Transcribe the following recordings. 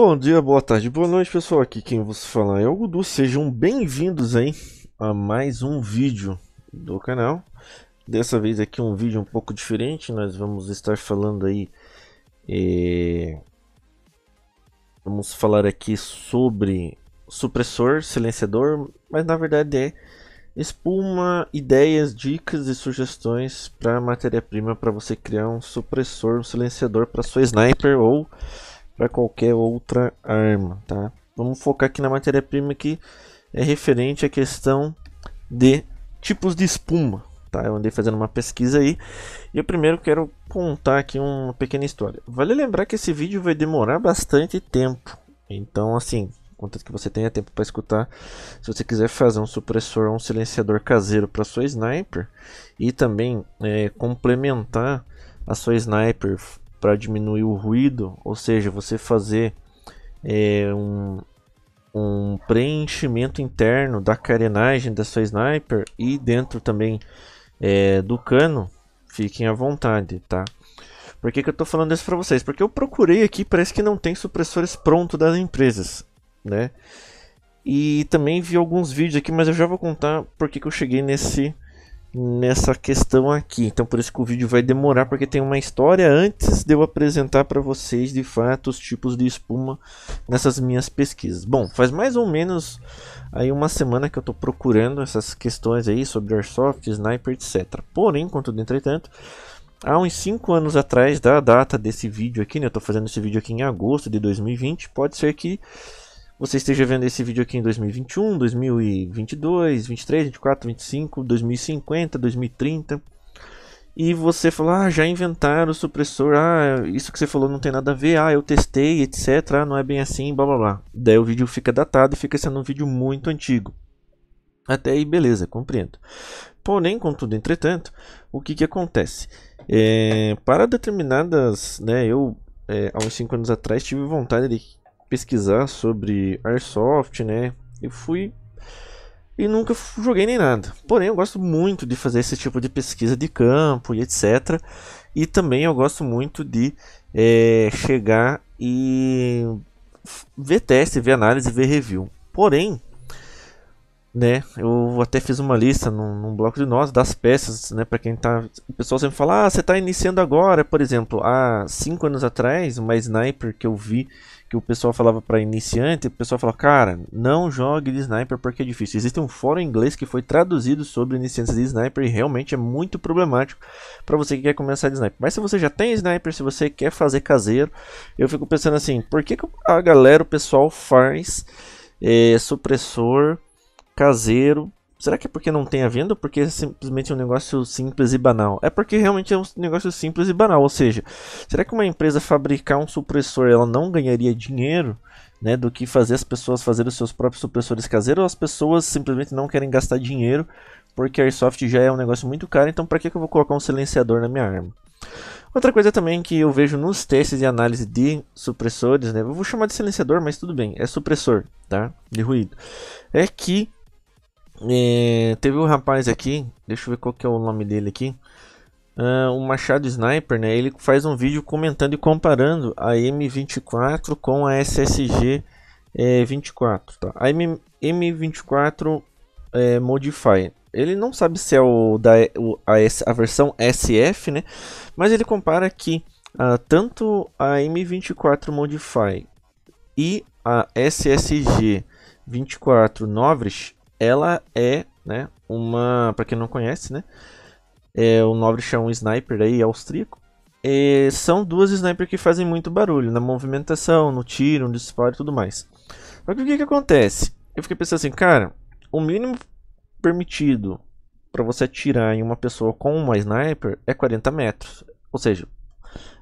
Bom dia, boa tarde, boa noite pessoal, aqui quem vos fala é o Gudu, sejam bem-vindos a mais um vídeo do canal Dessa vez aqui um vídeo um pouco diferente, nós vamos estar falando aí é, Vamos falar aqui sobre supressor, silenciador, mas na verdade é espuma, ideias, dicas e sugestões para matéria-prima para você criar um supressor, um silenciador para sua sniper ou para qualquer outra arma, tá? Vamos focar aqui na matéria-prima que é referente à questão de tipos de espuma, tá? Eu andei fazendo uma pesquisa aí e eu primeiro quero contar aqui uma pequena história. Vale lembrar que esse vídeo vai demorar bastante tempo, então assim, quanto que você tenha tempo para escutar. Se você quiser fazer um supressor ou um silenciador caseiro para sua sniper e também é, complementar a sua sniper para diminuir o ruído, ou seja, você fazer é, um, um preenchimento interno da carenagem da sua sniper e dentro também é, do cano, fiquem à vontade, tá? Por que, que eu estou falando isso para vocês? Porque eu procurei aqui, parece que não tem supressores pronto das empresas, né? E também vi alguns vídeos aqui, mas eu já vou contar porque que eu cheguei nesse nessa questão aqui. Então por isso que o vídeo vai demorar porque tem uma história antes de eu apresentar para vocês de fato os tipos de espuma nessas minhas pesquisas. Bom, faz mais ou menos aí uma semana que eu estou procurando essas questões aí sobre airsoft, sniper, etc. Porém, contudo, entretanto, Há uns 5 anos atrás da data desse vídeo aqui, né? Eu tô fazendo esse vídeo aqui em agosto de 2020. Pode ser que você esteja vendo esse vídeo aqui em 2021, 2022, 2023, 2024, 2025, 2050, 2030 e você falar ah, já inventaram o supressor, ah, isso que você falou não tem nada a ver, ah, eu testei, etc, ah, não é bem assim, blá blá blá. Daí o vídeo fica datado e fica sendo um vídeo muito antigo. Até aí, beleza, compreendo. Porém, contudo, entretanto, o que que acontece? É, para determinadas, né, eu é, há uns 5 anos atrás tive vontade de pesquisar sobre airsoft, né? Eu fui e nunca joguei nem nada. Porém, eu gosto muito de fazer esse tipo de pesquisa de campo e etc. E também eu gosto muito de é, chegar e ver teste, ver análise, ver review. Porém, né, eu até fiz uma lista num, num bloco de nós das peças, né, para quem tá, o pessoal sempre fala: "Ah, você está iniciando agora". Por exemplo, há 5 anos atrás, uma sniper que eu vi que o pessoal falava para iniciante, o pessoal falava, cara, não jogue de sniper porque é difícil. Existe um fórum inglês que foi traduzido sobre iniciantes de sniper e realmente é muito problemático para você que quer começar de sniper. Mas se você já tem sniper, se você quer fazer caseiro, eu fico pensando assim, por que, que a galera, o pessoal faz é, supressor caseiro Será que é porque não tem a venda ou porque é simplesmente um negócio simples e banal? É porque realmente é um negócio simples e banal. Ou seja, será que uma empresa fabricar um supressor ela não ganharia dinheiro né, do que fazer as pessoas fazerem os seus próprios supressores caseiros ou as pessoas simplesmente não querem gastar dinheiro porque a Airsoft já é um negócio muito caro, então para que, que eu vou colocar um silenciador na minha arma? Outra coisa também que eu vejo nos testes e análise de supressores, né? Eu vou chamar de silenciador, mas tudo bem, é supressor, tá? De ruído. É que é, teve um rapaz aqui, deixa eu ver qual que é o nome dele aqui. Uh, o Machado Sniper, né? Ele faz um vídeo comentando e comparando a M24 com a SSG é, 24, tá? A M M24 é, Modify. Ele não sabe se é o da o, a, a, versão SF, né? Mas ele compara aqui uh, ah, tanto a M24 Modify e a SSG 24 Novris ela é, né, uma, para quem não conhece, né, é o nobre chão um sniper aí austríaco. E são duas snipers que fazem muito barulho na movimentação, no tiro, no disparo e tudo mais. Só que o que, que acontece? Eu fiquei pensando assim, cara, o mínimo permitido para você atirar em uma pessoa com uma sniper é 40 metros. Ou seja,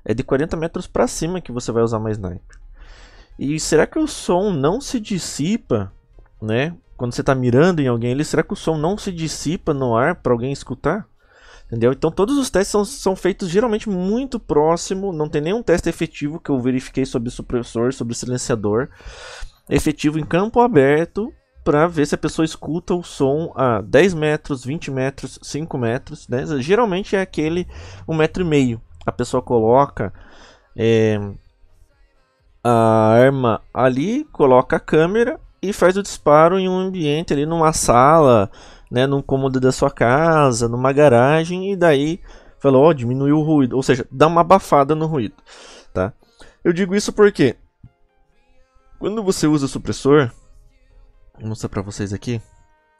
é de 40 metros para cima que você vai usar uma sniper. E será que o som não se dissipa, né? quando você está mirando em alguém, ele, será que o som não se dissipa no ar para alguém escutar? Entendeu? Então todos os testes são, são feitos geralmente muito próximo, não tem nenhum teste efetivo que eu verifiquei sobre supressor, sobre silenciador, efetivo em campo aberto para ver se a pessoa escuta o som a 10 metros, 20 metros, 5 metros, né? geralmente é aquele 1 um metro e meio. A pessoa coloca é, a arma ali, coloca a câmera e faz o disparo em um ambiente ali numa sala, né, num cômodo da sua casa, numa garagem e daí falou ó, oh, diminuiu o ruído, ou seja, dá uma abafada no ruído, tá? Eu digo isso porque quando você usa o supressor, vou mostrar para vocês aqui,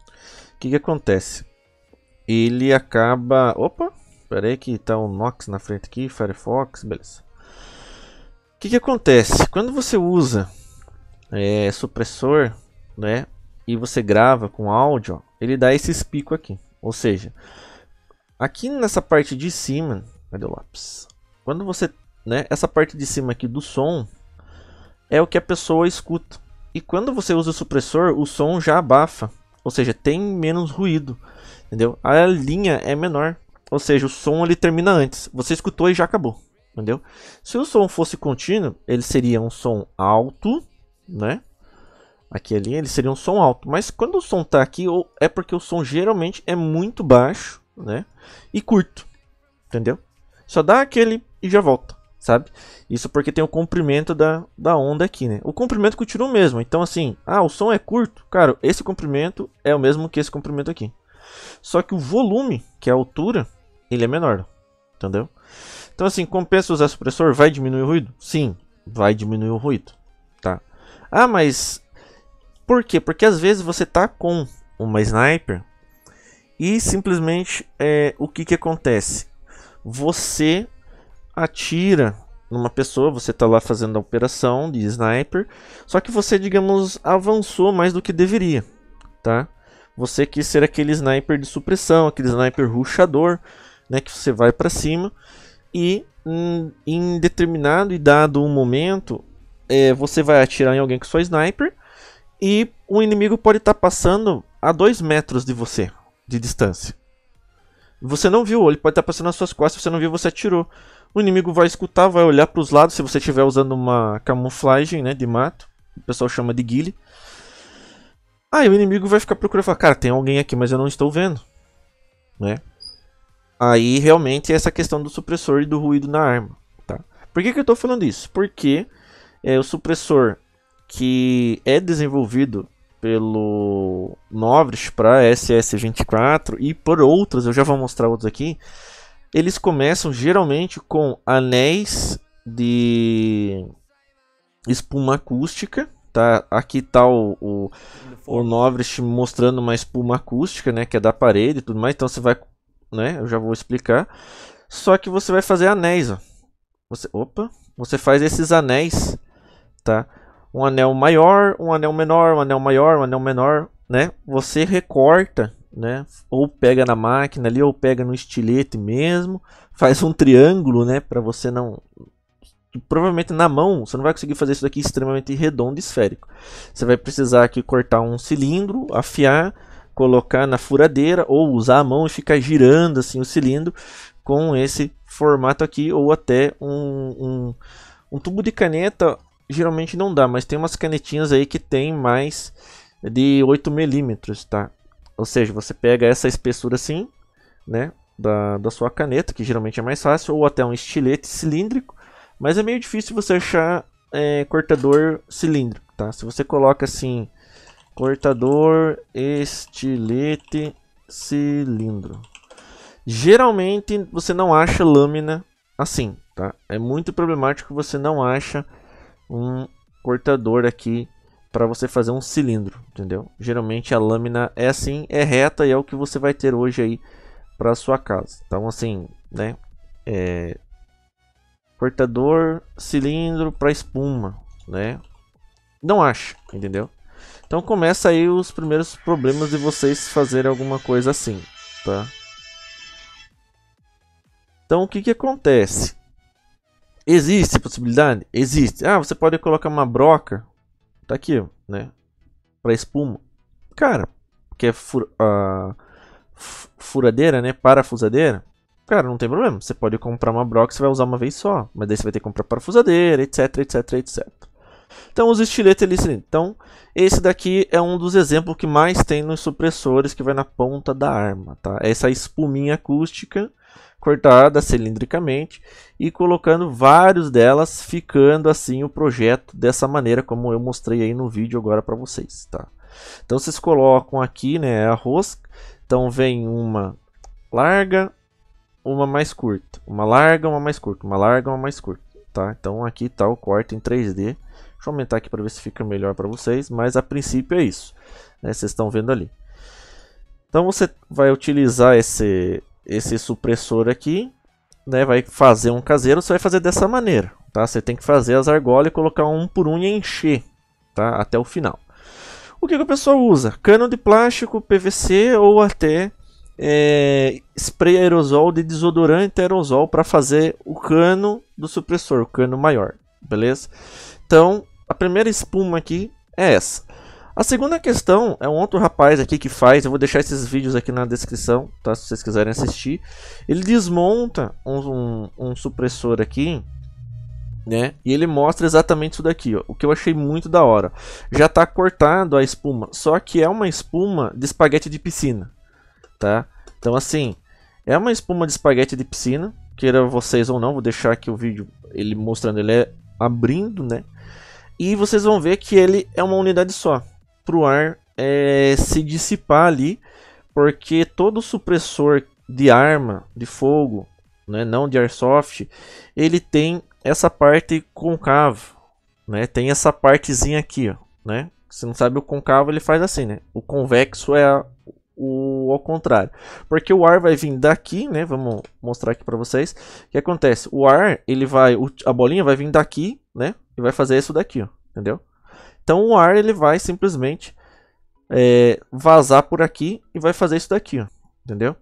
o que, que acontece? Ele acaba, opa, peraí que tá um Nox na frente aqui, Firefox, beleza. O que, que acontece? Quando você usa é, supressor, né? E você grava com áudio, ó, ele dá esses picos aqui. Ou seja, aqui nessa parte de cima, cadê o lápis? Quando você, né? Essa parte de cima aqui do som é o que a pessoa escuta. E quando você usa o supressor, o som já abafa, ou seja, tem menos ruído, entendeu? A linha é menor, ou seja, o som ele termina antes. Você escutou e já acabou, entendeu? Se o som fosse contínuo, ele seria um som alto né? Aqui ali, eles seriam um som alto. Mas quando o som tá aqui, é porque o som geralmente é muito baixo, né? E curto, entendeu? Só dá aquele e já volta, sabe? Isso porque tem o comprimento da, da onda aqui, né? O comprimento continua o mesmo. Então, assim, ah, o som é curto. Cara, esse comprimento é o mesmo que esse comprimento aqui. Só que o volume, que é a altura, ele é menor, entendeu? Então, assim, compensa usar supressor? Vai diminuir o ruído? Sim, vai diminuir o ruído, ah, mas por quê? Porque às vezes você tá com uma sniper e simplesmente é, o que que acontece? Você atira numa pessoa, você tá lá fazendo a operação de sniper, só que você, digamos, avançou mais do que deveria, tá? Você quis ser aquele sniper de supressão, aquele sniper ruxador, né, que você vai para cima e em, hum, em determinado e dado um momento é, você vai atirar em alguém com sua sniper e o inimigo pode estar tá passando a 2 metros de você, de distância. Você não viu, ele pode estar tá passando nas suas costas, você não viu, você atirou. O inimigo vai escutar, vai olhar para os lados, se você estiver usando uma camuflagem né, de mato, o pessoal chama de guile. Aí o inimigo vai ficar procurando, falar, cara, tem alguém aqui, mas eu não estou vendo. Né? Aí realmente é essa questão do supressor e do ruído na arma. Tá? Por que, que eu estou falando isso? Porque é, o supressor que é desenvolvido pelo Novris para SS24 e por outras, eu já vou mostrar outros aqui. Eles começam geralmente com anéis de espuma acústica, tá? Aqui tá o, o, o mostrando uma espuma acústica, né, que é da parede e tudo mais, então você vai, né, eu já vou explicar. Só que você vai fazer anéis, ó. Você, opa, você faz esses anéis tá? Um anel maior, um anel menor, um anel maior, um anel menor, né? Você recorta, né? Ou pega na máquina ali, ou pega no estilete mesmo, faz um triângulo, né? Para você não provavelmente na mão você não vai conseguir fazer isso daqui extremamente redondo e esférico. Você vai precisar aqui cortar um cilindro, afiar, colocar na furadeira ou usar a mão e ficar girando assim o cilindro com esse formato aqui ou até um, um, um tubo de caneta geralmente não dá, mas tem umas canetinhas aí que tem mais de 8 milímetros, tá? Ou seja, você pega essa espessura assim, né? Da, da sua caneta, que geralmente é mais fácil, ou até um estilete cilíndrico, mas é meio difícil você achar é, cortador cilíndrico, tá? Se você coloca assim, cortador estilete cilindro. Geralmente você não acha lâmina assim, tá? É muito problemático você não acha um cortador aqui para você fazer um cilindro, entendeu? Geralmente a lâmina é assim, é reta e é o que você vai ter hoje aí para sua casa. Então assim, né? É... Cortador, cilindro para espuma, né? Não acha, entendeu? Então começa aí os primeiros problemas de vocês fazerem alguma coisa assim, tá? Então o que que acontece? Existe a possibilidade? Existe. Ah, você pode colocar uma broca. Tá aqui, né? Pra espuma. Cara, que é fur, uh, furadeira, né? Parafusadeira. Cara, não tem problema. Você pode comprar uma broca e você vai usar uma vez só. Mas daí você vai ter que comprar parafusadeira, etc, etc, etc. Então, os estiletes ali. Então, esse daqui é um dos exemplos que mais tem nos supressores que vai na ponta da arma, tá? Essa espuminha acústica cortada cilindricamente e colocando vários delas, ficando assim o projeto dessa maneira como eu mostrei aí no vídeo agora para vocês, tá? Então vocês colocam aqui, né, a rosca. Então vem uma larga, uma mais curta, uma larga, uma mais curta, uma larga, uma mais curta, tá? Então aqui tá o corte em 3D. Deixa eu aumentar aqui para ver se fica melhor para vocês, mas a princípio é isso, né? Vocês estão vendo ali. Então você vai utilizar esse esse supressor aqui, né, vai fazer um caseiro, você vai fazer dessa maneira, tá? Você tem que fazer as argolas e colocar um por um e encher, tá? Até o final. O que, que o pessoal usa? Cano de plástico, PVC ou até é, spray aerosol de desodorante aerosol para fazer o cano do supressor, o cano maior, beleza? Então, a primeira espuma aqui é essa. A segunda questão é um outro rapaz aqui que faz, eu vou deixar esses vídeos aqui na descrição, tá? Se vocês quiserem assistir. Ele desmonta um, um, um supressor aqui, né? E ele mostra exatamente isso daqui, ó, o que eu achei muito da hora. Já está cortado a espuma, só que é uma espuma de espaguete de piscina, tá? Então assim, é uma espuma de espaguete de piscina, queira vocês ou não, vou deixar aqui o vídeo ele mostrando, ele é abrindo, né? E vocês vão ver que ele é uma unidade só, para o ar é, se dissipar ali, porque todo supressor de arma, de fogo, né, não de airsoft, ele tem essa parte concavo, né, tem essa partezinha aqui, ó, né, se não sabe o concavo ele faz assim, né, o convexo é a, o ao contrário, porque o ar vai vir daqui, né, vamos mostrar aqui para vocês, o que acontece, o ar, ele vai, a bolinha vai vir daqui, né, e vai fazer isso daqui, ó, entendeu? Então o ar ele vai simplesmente é, vazar por aqui e vai fazer isso daqui, ó, entendeu?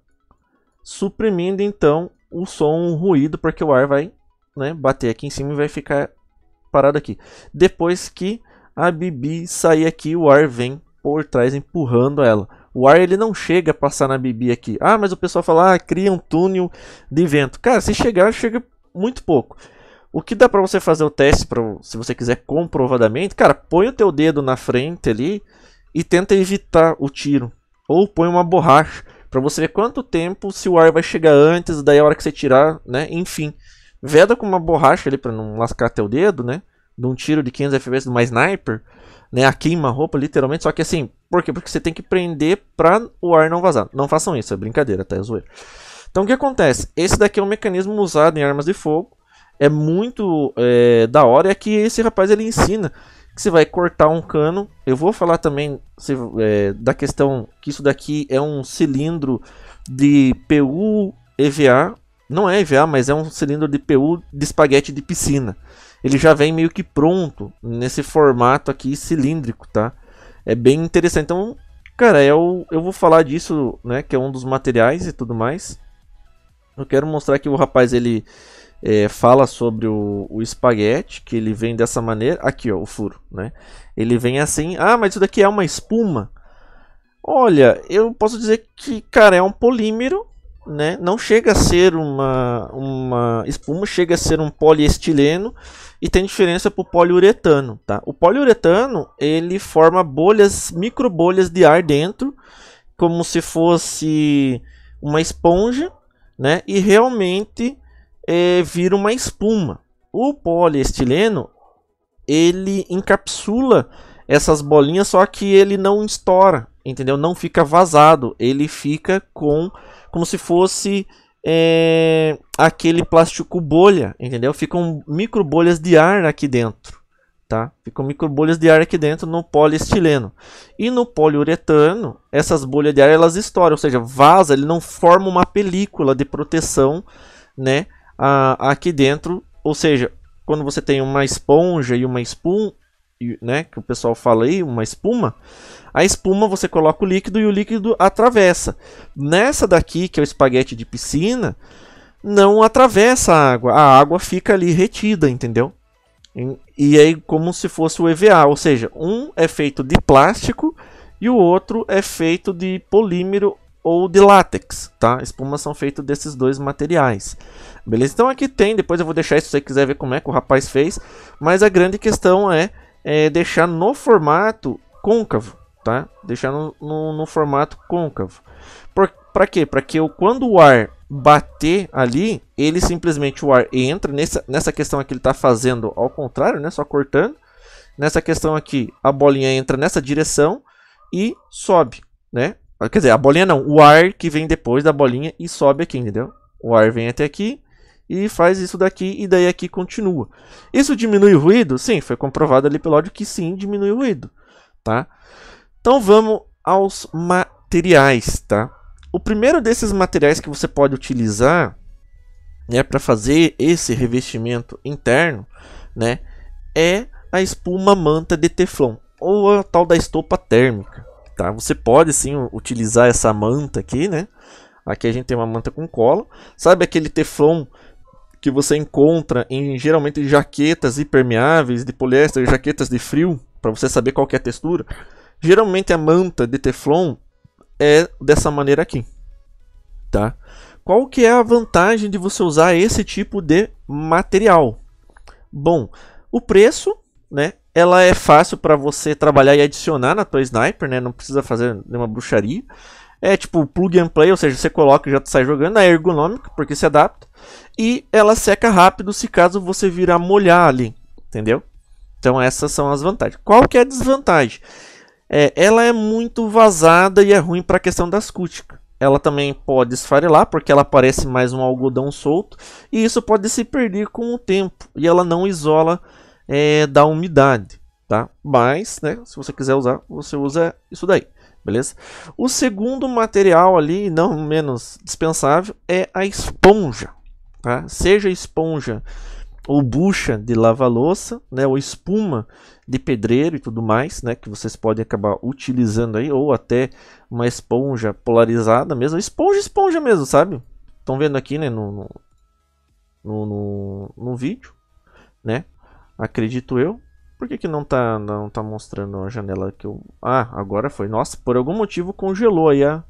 Suprimindo então o som, o ruído, porque o ar vai né, bater aqui em cima e vai ficar parado aqui. Depois que a Bibi sair aqui, o ar vem por trás empurrando ela. O ar ele não chega a passar na Bibi aqui. Ah, mas o pessoal fala, ah, cria um túnel de vento. Cara, se chegar, chega muito pouco. O que dá para você fazer o teste, pra, se você quiser comprovadamente, cara, põe o teu dedo na frente ali e tenta evitar o tiro. Ou põe uma borracha para você ver quanto tempo se o ar vai chegar antes, daí a hora que você tirar, né? Enfim, veda com uma borracha ali para não lascar teu dedo, né? De um tiro de 500 FPS de uma sniper, né? A queima roupa literalmente, só que assim, por quê? Porque você tem que prender para o ar não vazar. Não façam isso, é brincadeira, tá, é zoeira. Então o que acontece? Esse daqui é um mecanismo usado em armas de fogo é muito é, da hora é que esse rapaz ele ensina que você vai cortar um cano. Eu vou falar também se, é, da questão que isso daqui é um cilindro de PU EVA. Não é EVA, mas é um cilindro de PU de espaguete de piscina. Ele já vem meio que pronto nesse formato aqui cilíndrico, tá? É bem interessante. Então, cara, eu, eu vou falar disso, né? Que é um dos materiais e tudo mais. Eu quero mostrar que o rapaz ele é, fala sobre o, o, espaguete, que ele vem dessa maneira. Aqui, ó, o furo, né? Ele vem assim. Ah, mas isso daqui é uma espuma. Olha, eu posso dizer que, cara, é um polímero, né? Não chega a ser uma, uma espuma, chega a ser um poliestileno e tem diferença para o poliuretano, tá? O poliuretano, ele forma bolhas, micro bolhas de ar dentro, como se fosse uma esponja, né? E realmente é, vira uma espuma. O poliestileno ele encapsula essas bolinhas, só que ele não estoura, entendeu? Não fica vazado, ele fica com como se fosse é, aquele plástico bolha, entendeu? Ficam micro bolhas de ar aqui dentro, tá? Ficam micro bolhas de ar aqui dentro no poliestileno. E no poliuretano, essas bolhas de ar elas estouram, ou seja, vaza, ele não forma uma película de proteção, né? aqui dentro. Ou seja, quando você tem uma esponja e uma espuma, né, que o pessoal fala aí, uma espuma, a espuma você coloca o líquido e o líquido atravessa. Nessa daqui, que é o espaguete de piscina, não atravessa a água, a água fica ali retida, entendeu? E aí é como se fosse o EVA, ou seja, um é feito de plástico e o outro é feito de polímero ou de látex, tá? Espumas são feitas desses dois materiais. Beleza? Então aqui tem, depois eu vou deixar isso se você quiser ver como é que o rapaz fez. Mas a grande questão é, é deixar no formato côncavo, tá? Deixar no, no, no formato côncavo. Para quê? Para que eu, quando o ar bater ali, ele simplesmente o ar entra nessa, nessa questão aqui ele está fazendo ao contrário, né? Só cortando. Nessa questão aqui, a bolinha entra nessa direção e sobe, né? Quer dizer, a bolinha não, o ar que vem depois da bolinha e sobe aqui, entendeu? O ar vem até aqui e faz isso daqui e daí aqui continua. Isso diminui o ruído? Sim, foi comprovado ali pelo áudio que sim, diminui o ruído, tá? Então vamos aos materiais, tá? O primeiro desses materiais que você pode utilizar né, para fazer esse revestimento interno, né, é a espuma manta de teflon ou a tal da estopa térmica, tá? Você pode sim utilizar essa manta aqui, né? Aqui a gente tem uma manta com cola. Sabe aquele teflon que você encontra em geralmente jaquetas impermeáveis de poliéster, jaquetas de frio, para você saber qual é a textura. Geralmente a manta de Teflon é dessa maneira aqui, tá? Qual que é a vantagem de você usar esse tipo de material? Bom, o preço, né? Ela é fácil para você trabalhar e adicionar na tua sniper, né? Não precisa fazer nenhuma bruxaria é tipo plug and play, ou seja, você coloca e já sai jogando, é ergonômica porque se adapta e ela seca rápido se caso você virar molhar ali, entendeu? Então essas são as vantagens. Qual que é a desvantagem? É, ela é muito vazada e é ruim para a questão das cúticas. Ela também pode esfarelar porque ela parece mais um algodão solto e isso pode se perder com o tempo e ela não isola é, da umidade, tá? Mas, né, se você quiser usar, você usa isso daí beleza? O segundo material ali, não menos dispensável, é a esponja, tá? Seja esponja ou bucha de lava-louça, né, ou espuma de pedreiro e tudo mais, né, que vocês podem acabar utilizando aí, ou até uma esponja polarizada mesmo, esponja, esponja mesmo, sabe? Estão vendo aqui, né, no, no, no, no vídeo, né, acredito eu, por que, que não, tá, não tá mostrando a janela que eu... Ah, agora foi. Nossa, por algum motivo congelou aí a,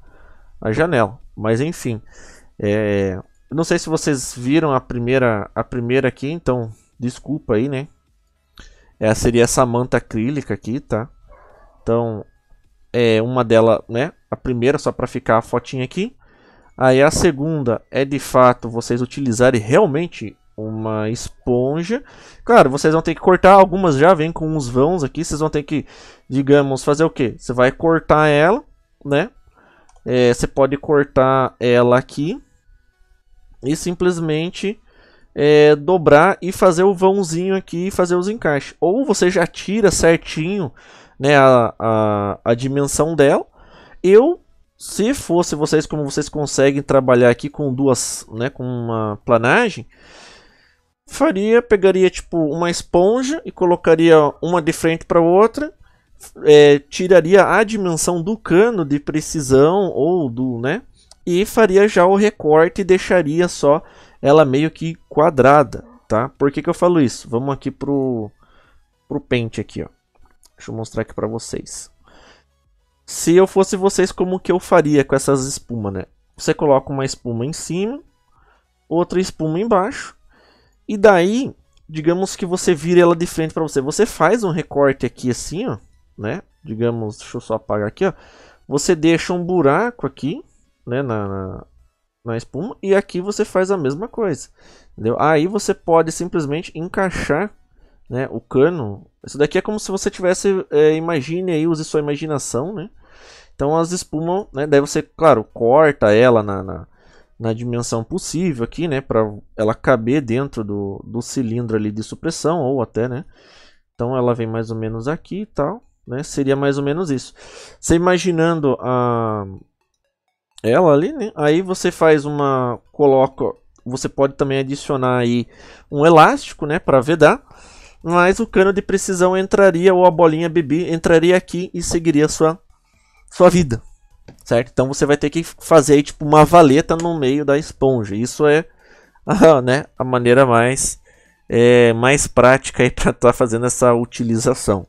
a janela. Mas enfim. É... não sei se vocês viram a primeira, a primeira aqui, então desculpa aí, né? Essa é, seria essa manta acrílica aqui, tá? Então, é uma dela, né? A primeira só para ficar a fotinha aqui. Aí a segunda é de fato vocês utilizarem realmente uma esponja. Claro, vocês vão ter que cortar algumas já, vem com uns vãos aqui. Vocês vão ter que, digamos, fazer o que? Você vai cortar ela, né? É, você pode cortar ela aqui e simplesmente é, dobrar e fazer o vãozinho aqui e fazer os encaixes. Ou você já tira certinho né, a, a, a dimensão dela. Eu se fosse vocês como vocês conseguem trabalhar aqui com duas, né, com uma planagem, faria, pegaria tipo uma esponja e colocaria uma de frente para outra, é, tiraria a dimensão do cano de precisão ou do, né? E faria já o recorte e deixaria só ela meio que quadrada, tá? Por que, que eu falo isso? Vamos aqui pro pro pente aqui, ó. Deixa eu mostrar aqui para vocês. Se eu fosse vocês, como que eu faria com essas espumas, né? Você coloca uma espuma em cima, outra espuma embaixo e daí, digamos que você vira ela de frente para você. Você faz um recorte aqui assim, ó, né? Digamos, deixa eu só apagar aqui, ó. Você deixa um buraco aqui, né, na, na, na espuma. E aqui você faz a mesma coisa, entendeu? Aí você pode simplesmente encaixar né, o cano. Isso daqui é como se você tivesse, é, imagine aí, use sua imaginação, né? Então as espumas, né? Daí você, claro, corta ela na, na, na dimensão possível aqui, né, para ela caber dentro do, do cilindro ali de supressão ou até, né? Então ela vem mais ou menos aqui e tal, né? Seria mais ou menos isso. Você imaginando a ela ali, né? Aí você faz uma coloca, você pode também adicionar aí um elástico, né, para vedar. Mas o cano de precisão entraria ou a bolinha bebê entraria aqui e seguiria sua sua vida certo? Então você vai ter que fazer tipo uma valeta no meio da esponja. Isso é a, ah, né, a maneira mais é, mais prática para estar tá fazendo essa utilização.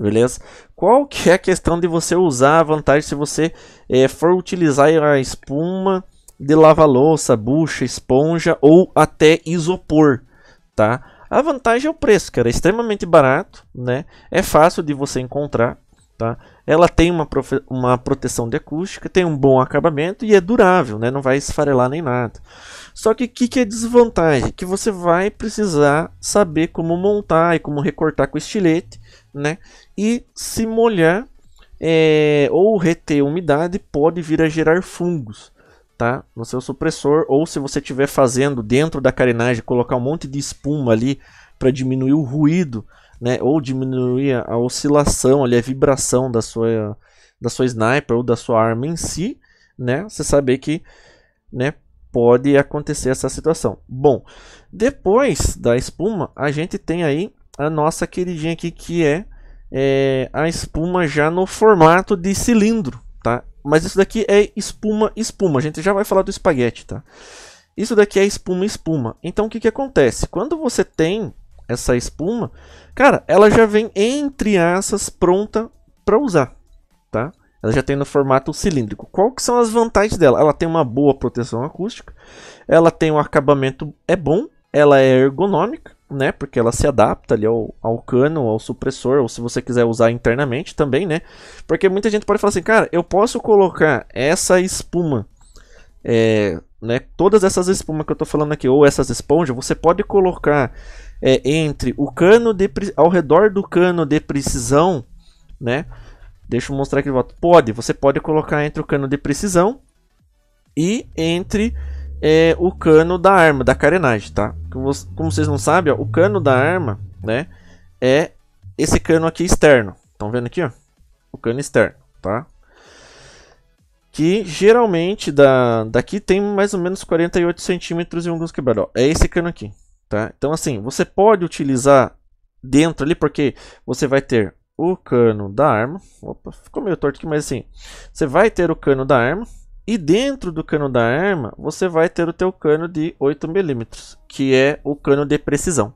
Beleza? Qual que é a questão de você usar a vantagem se você é, for utilizar a espuma de lava-louça, bucha, esponja ou até isopor, tá? A vantagem é o preço, cara, é extremamente barato, né? É fácil de você encontrar, Tá? Ela tem uma, uma proteção de acústica, tem um bom acabamento e é durável, né? não vai esfarelar nem nada. Só que o que, que é desvantagem? Que você vai precisar saber como montar e como recortar com estilete né? e se molhar é, ou reter umidade pode vir a gerar fungos tá? no seu supressor ou se você estiver fazendo dentro da carenagem colocar um monte de espuma ali para diminuir o ruído né, ou diminuía a oscilação, ali, a vibração da sua, da sua sniper ou da sua arma em si, né, você saber que né, pode acontecer essa situação. Bom, depois da espuma, a gente tem aí a nossa queridinha aqui que é, é a espuma já no formato de cilindro, tá? Mas isso daqui é espuma espuma, a gente já vai falar do espaguete, tá? Isso daqui é espuma espuma. Então o que, que acontece? Quando você tem essa espuma, cara, ela já vem entre asas pronta para usar, tá? Ela já tem no formato cilíndrico. Qual que são as vantagens dela? Ela tem uma boa proteção acústica, ela tem um acabamento é bom, ela é ergonômica, né? Porque ela se adapta ali ao, ao cano, ao supressor, ou se você quiser usar internamente também, né? Porque muita gente pode falar assim, cara, eu posso colocar essa espuma é, né? Todas essas espumas que eu estou falando aqui, ou essas esponjas, você pode colocar é, entre o cano de ao redor do cano de precisão, né? Deixa eu mostrar aqui de volta. Pode, você pode colocar entre o cano de precisão e entre é, o cano da arma, da carenagem, tá? Como, como vocês não sabem, ó, o cano da arma, né? É esse cano aqui externo. Estão vendo aqui, ó? O cano externo, tá? que geralmente da, daqui tem mais ou menos 48 centímetros e um alguns quebrados. é esse cano aqui, tá? Então assim, você pode utilizar dentro ali, porque você vai ter o cano da arma. Opa, ficou meio torto aqui, mas assim, você vai ter o cano da arma. E dentro do cano da arma, você vai ter o teu cano de 8mm, que é o cano de precisão,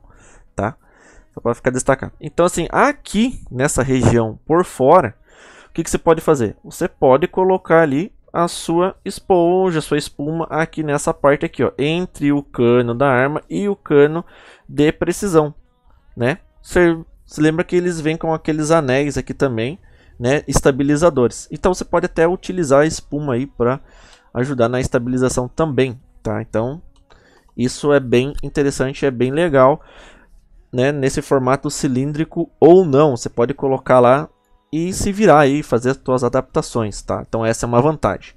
tá? Só para ficar destacado. Então assim, aqui nessa região por fora, o que, que você pode fazer? Você pode colocar ali a sua esponja, sua espuma aqui nessa parte aqui, ó, entre o cano da arma e o cano de precisão, né? Você, você lembra que eles vêm com aqueles anéis aqui também, né, estabilizadores. Então você pode até utilizar a espuma aí para ajudar na estabilização também, tá? Então isso é bem interessante, é bem legal, né? Nesse formato cilíndrico ou não, você pode colocar lá e se virar aí, fazer as suas adaptações, tá? Então essa é uma vantagem,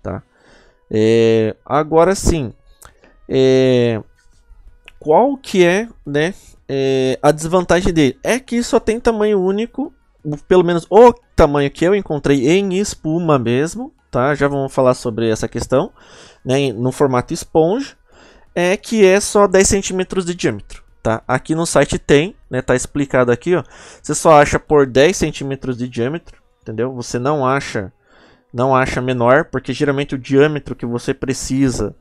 tá? É, agora sim, é, qual que é, né, é, a desvantagem dele? É que só tem tamanho único, pelo menos o tamanho que eu encontrei em espuma mesmo, tá? Já vamos falar sobre essa questão, né, no formato esponja, é que é só 10 centímetros de diâmetro tá? Aqui no site tem, né? Tá explicado aqui, ó. Você só acha por 10 centímetros de diâmetro, entendeu? Você não acha, não acha menor, porque geralmente o diâmetro que você precisa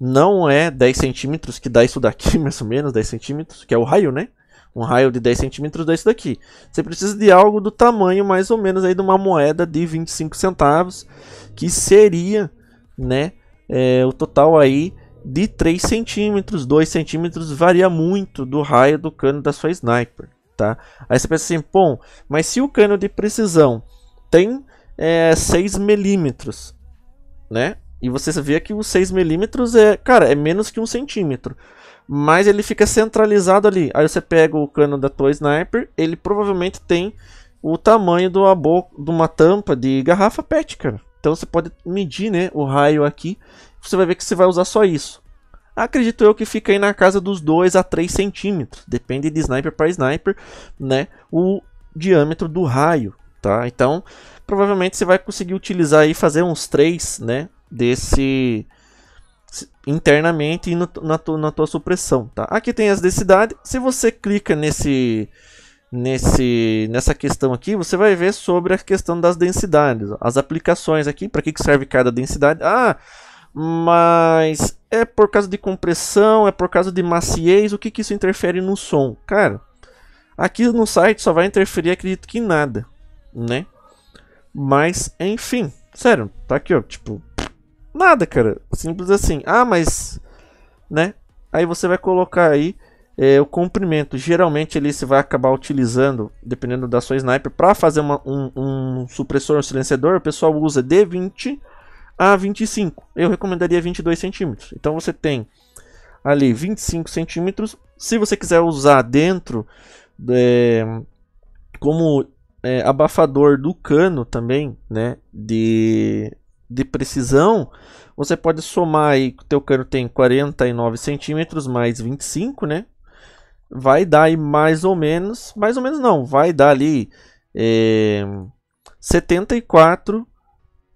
não é 10 centímetros, que dá isso daqui, mais ou menos, 10 centímetros, que é o raio, né? Um raio de 10 centímetros dá isso daqui. Você precisa de algo do tamanho, mais ou menos, aí de uma moeda de 25 centavos, que seria, né, é, o total aí de 3 centímetros, 2 centímetros, varia muito do raio do cano da sua sniper. Tá? Aí você pensa assim, bom, mas se o cano de precisão tem é, 6 milímetros, né? E você vê que os 6 milímetros é, cara, é menos que um centímetro. Mas ele fica centralizado ali. Aí você pega o cano da tua sniper, ele provavelmente tem o tamanho de uma, boca, de uma tampa de garrafa PET, cara. Então você pode medir né, o raio aqui você vai ver que você vai usar só isso. Acredito eu que fica aí na casa dos 2 a 3 centímetros, depende de sniper para sniper, né? O diâmetro do raio, tá? Então, provavelmente você vai conseguir utilizar e fazer uns 3, né? Desse internamente e no, na, na tua supressão, tá? Aqui tem as densidades. Se você clica nesse nesse nessa questão aqui, você vai ver sobre a questão das densidades, ó. as aplicações aqui, para que que serve cada densidade? Ah, mas é por causa de compressão, é por causa de maciez, o que, que isso interfere no som? Cara, aqui no site só vai interferir, acredito que nada, né? Mas, enfim, sério, tá aqui, ó, tipo, nada, cara, simples assim. Ah, mas, né? Aí você vai colocar aí é, o comprimento. Geralmente ele se vai acabar utilizando, dependendo da sua sniper, para fazer uma, um, um supressor, um silenciador, o pessoal usa D20 a 25. Eu recomendaria 22 centímetros. Então você tem ali 25 centímetros. Se você quiser usar dentro é, como é, abafador do cano também, né, de, de precisão, você pode somar aí que o teu cano tem 49 centímetros mais 25, né? Vai dar aí mais ou menos, mais ou menos não, vai dar ali é, 74 centímetros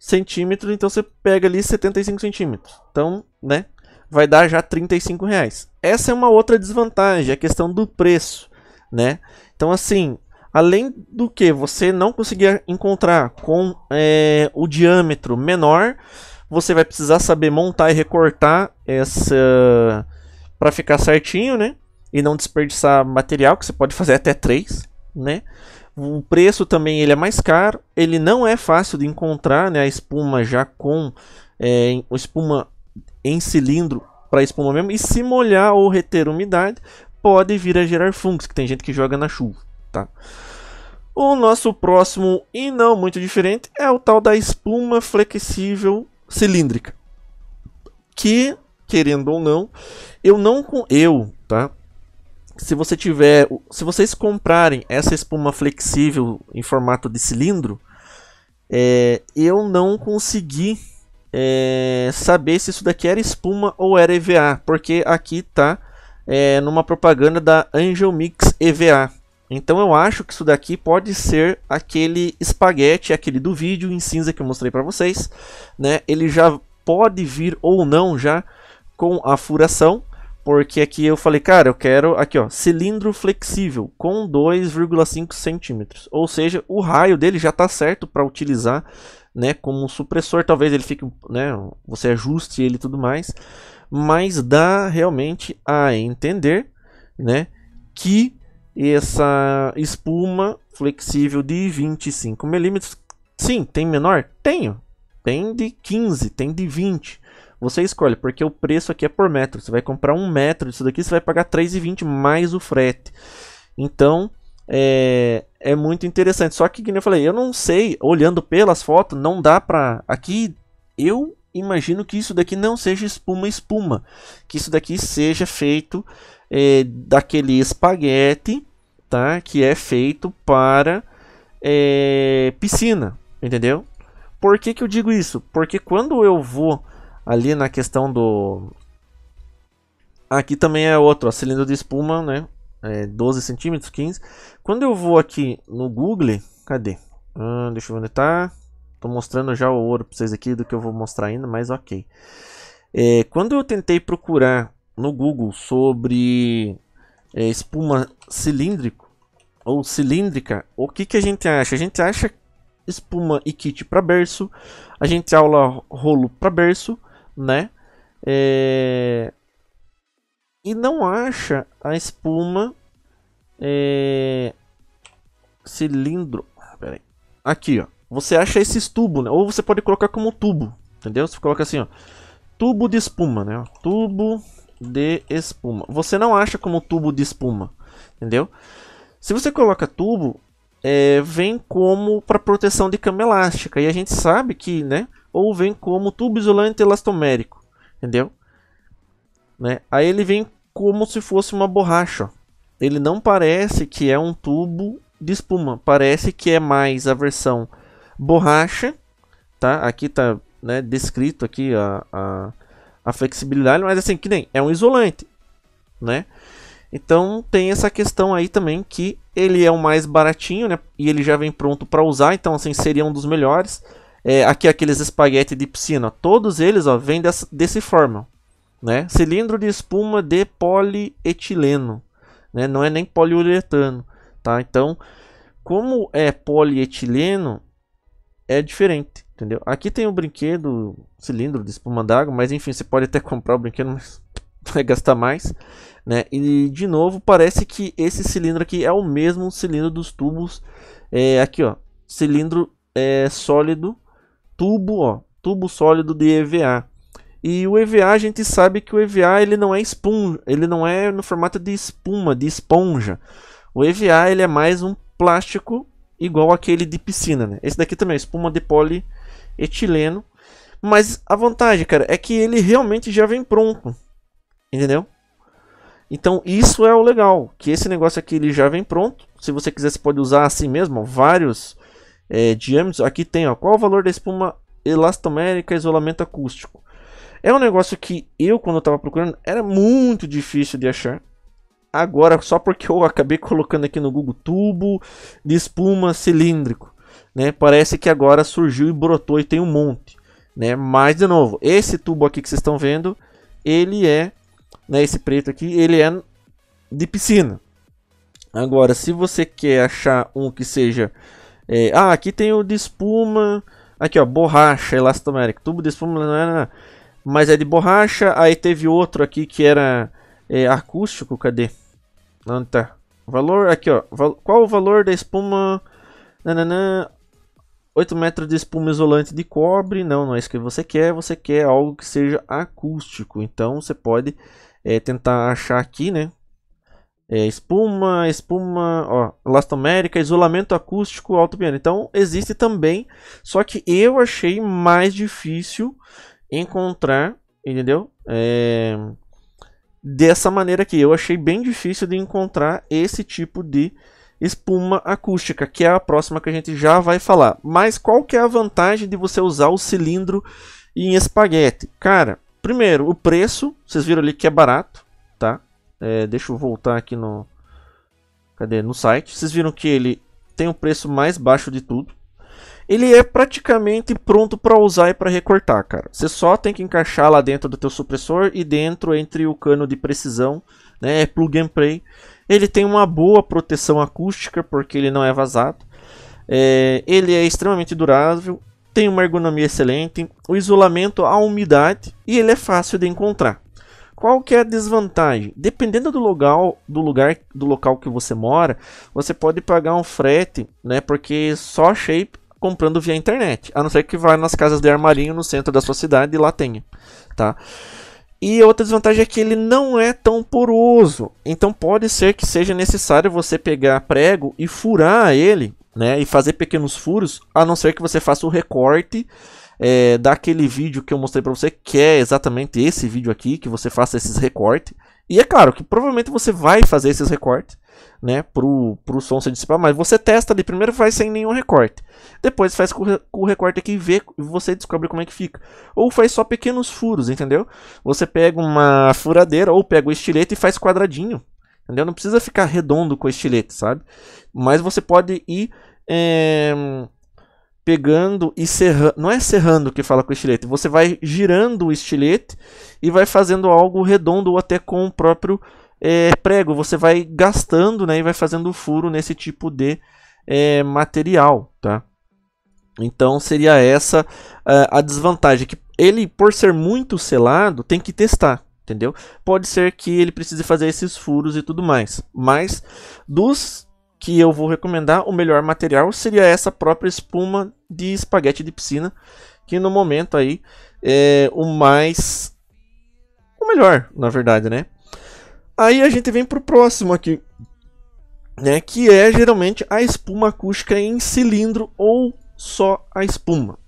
centímetros, então você pega ali 75 centímetros. Então, né, vai dar já 35 reais. Essa é uma outra desvantagem, é a questão do preço, né? Então, assim, além do que você não conseguir encontrar com é, o diâmetro menor, você vai precisar saber montar e recortar essa para ficar certinho, né? E não desperdiçar material, que você pode fazer até três, né? O preço também ele é mais caro, ele não é fácil de encontrar, né? A espuma já com é, espuma em cilindro para espuma mesmo. E se molhar ou reter umidade, pode vir a gerar fungos, que tem gente que joga na chuva, tá? O nosso próximo e não muito diferente é o tal da espuma flexível cilíndrica, que querendo ou não, eu não eu, tá? se você tiver, se vocês comprarem essa espuma flexível em formato de cilindro, é, eu não consegui é, saber se isso daqui era espuma ou era EVA, porque aqui tá é, numa propaganda da Angel Mix EVA. Então eu acho que isso daqui pode ser aquele espaguete, aquele do vídeo em cinza que eu mostrei para vocês, né? Ele já pode vir ou não já com a furação porque aqui eu falei, cara, eu quero aqui, ó, cilindro flexível com 2,5 centímetros. Ou seja, o raio dele já está certo para utilizar, né, como supressor. Talvez ele fique, né, você ajuste ele e tudo mais. Mas dá realmente a entender, né, que essa espuma flexível de 25 milímetros, sim, tem menor? Tenho. Tem de 15, tem de 20. Você escolhe, porque o preço aqui é por metro. Você vai comprar um metro disso daqui, você vai pagar 3,20 mais o frete. Então, é, é muito interessante. Só que, como eu falei, eu não sei, olhando pelas fotos, não dá pra... Aqui, eu imagino que isso daqui não seja espuma-espuma. Que isso daqui seja feito é, daquele espaguete, tá? Que é feito para é, piscina, entendeu? Por que, que eu digo isso? Porque quando eu vou ali na questão do. Aqui também é outro, ó, cilindro de espuma, né? É 12 centímetros, 15. Quando eu vou aqui no Google, cadê? Hum, deixa eu ver onde tá. Tô mostrando já o ouro para vocês aqui do que eu vou mostrar ainda, mas ok. É, quando eu tentei procurar no Google sobre é, espuma cilíndrico ou cilíndrica, o que, que a gente acha? A gente acha espuma e kit para berço, a gente aula rolo para berço né? É... E não acha a espuma é... cilindro. Ah, Aqui, ó. Você acha esses tubos, né? Ou você pode colocar como tubo, entendeu? Você coloca assim, ó. Tubo de espuma, né? Tubo de espuma. Você não acha como tubo de espuma, entendeu? Se você coloca tubo, é, vem como para proteção de cama elástica. E a gente sabe que, né? ou vem como tubo isolante elastomérico, entendeu? Né? Aí ele vem como se fosse uma borracha. Ele não parece que é um tubo de espuma, parece que é mais a versão borracha, tá? Aqui tá né, descrito aqui a, a, a flexibilidade, mas assim que nem é um isolante, né? Então tem essa questão aí também que ele é o mais baratinho, né? E ele já vem pronto para usar, então assim seria um dos melhores. É, aqui aqueles espaguete de piscina, todos eles ó, vêm dessa, desse forma. Né? Cilindro de espuma de polietileno, né? não é nem poliuretano. Tá? Então, como é polietileno, é diferente, entendeu? Aqui tem o brinquedo cilindro de espuma d'água, mas enfim, você pode até comprar o brinquedo, mas vai gastar mais, né? E de novo, parece que esse cilindro aqui é o mesmo cilindro dos tubos, é, aqui ó, cilindro é, sólido tubo, ó, tubo sólido de EVA. E o EVA a gente sabe que o EVA ele não é esponja, ele não é no formato de espuma, de esponja. O EVA ele é mais um plástico igual aquele de piscina, né? Esse daqui também é espuma de polietileno, mas a vantagem, cara, é que ele realmente já vem pronto. Entendeu? Então isso é o legal, que esse negócio aqui ele já vem pronto. Se você quiser, você pode usar assim mesmo, vários é, diâmetros. Aqui tem, ó, qual o valor da espuma elastomérica isolamento acústico. É um negócio que eu, quando eu tava procurando, era muito difícil de achar. Agora, só porque eu acabei colocando aqui no Google tubo de espuma cilíndrico, né? Parece que agora surgiu e brotou e tem um monte, né? Mas, de novo, esse tubo aqui que vocês estão vendo, ele é, né? Esse preto aqui, ele é de piscina. Agora, se você quer achar um que seja é, ah, aqui tem o de espuma. Aqui, ó, borracha elastomérica. Tubo de espuma não era. Mas é de borracha. Aí teve outro aqui que era é, acústico. Cadê? Não tá? Valor. Aqui, ó. Val qual o valor da espuma? Nananã. 8 metros de espuma isolante de cobre. Não, não é isso que você quer. Você quer algo que seja acústico. Então você pode é, tentar achar aqui, né? É, espuma, espuma, ó, elastomérica, isolamento acústico, alto piano. Então existe também, só que eu achei mais difícil encontrar, entendeu? É, dessa maneira aqui, eu achei bem difícil de encontrar esse tipo de espuma acústica, que é a próxima que a gente já vai falar. Mas qual que é a vantagem de você usar o cilindro em espaguete? Cara, primeiro, o preço, vocês viram ali que é barato, tá? É, deixa eu voltar aqui no. Cadê? No site. Vocês viram que ele tem o preço mais baixo de tudo. Ele é praticamente pronto para usar e para recortar, cara. Você só tem que encaixar lá dentro do teu supressor e dentro entre o cano de precisão, né? É plug and play. Ele tem uma boa proteção acústica porque ele não é vazado. É, ele é extremamente durável, tem uma ergonomia excelente, o isolamento à umidade e ele é fácil de encontrar. Qual que é a desvantagem? Dependendo do local, do lugar, do local que você mora, você pode pagar um frete, né? Porque só achei comprando via internet, a não ser que vá nas casas de armarinho no centro da sua cidade e lá tenha, tá? E outra desvantagem é que ele não é tão poroso, então pode ser que seja necessário você pegar prego e furar ele, né? E fazer pequenos furos, a não ser que você faça o recorte é, daquele vídeo que eu mostrei para você, que é exatamente esse vídeo aqui, que você faça esses recortes. E é claro que provavelmente você vai fazer esses recortes, né, pro, pro som se dissipar, mas você testa ali, primeiro faz sem nenhum recorte. Depois faz com o recorte aqui e vê, você descobre como é que fica. Ou faz só pequenos furos, entendeu? Você pega uma furadeira ou pega o estilete e faz quadradinho, entendeu? Não precisa ficar redondo com o estilete, sabe? Mas você pode ir... É pegando e serrando. Não é serrando que fala com o estilete, você vai girando o estilete e vai fazendo algo redondo ou até com o próprio é, prego. Você vai gastando né, e vai fazendo furo nesse tipo de é, material. Tá? Então seria essa a, é, a desvantagem. Que ele, por ser muito selado, tem que testar. Entendeu? Pode ser que ele precise fazer esses furos e tudo mais. Mas dos que eu vou recomendar, o melhor material seria essa própria espuma de espaguete de piscina, que no momento aí é o mais o melhor, na verdade, né? Aí a gente vem pro próximo aqui, né, que é geralmente a espuma acústica em cilindro ou só a espuma.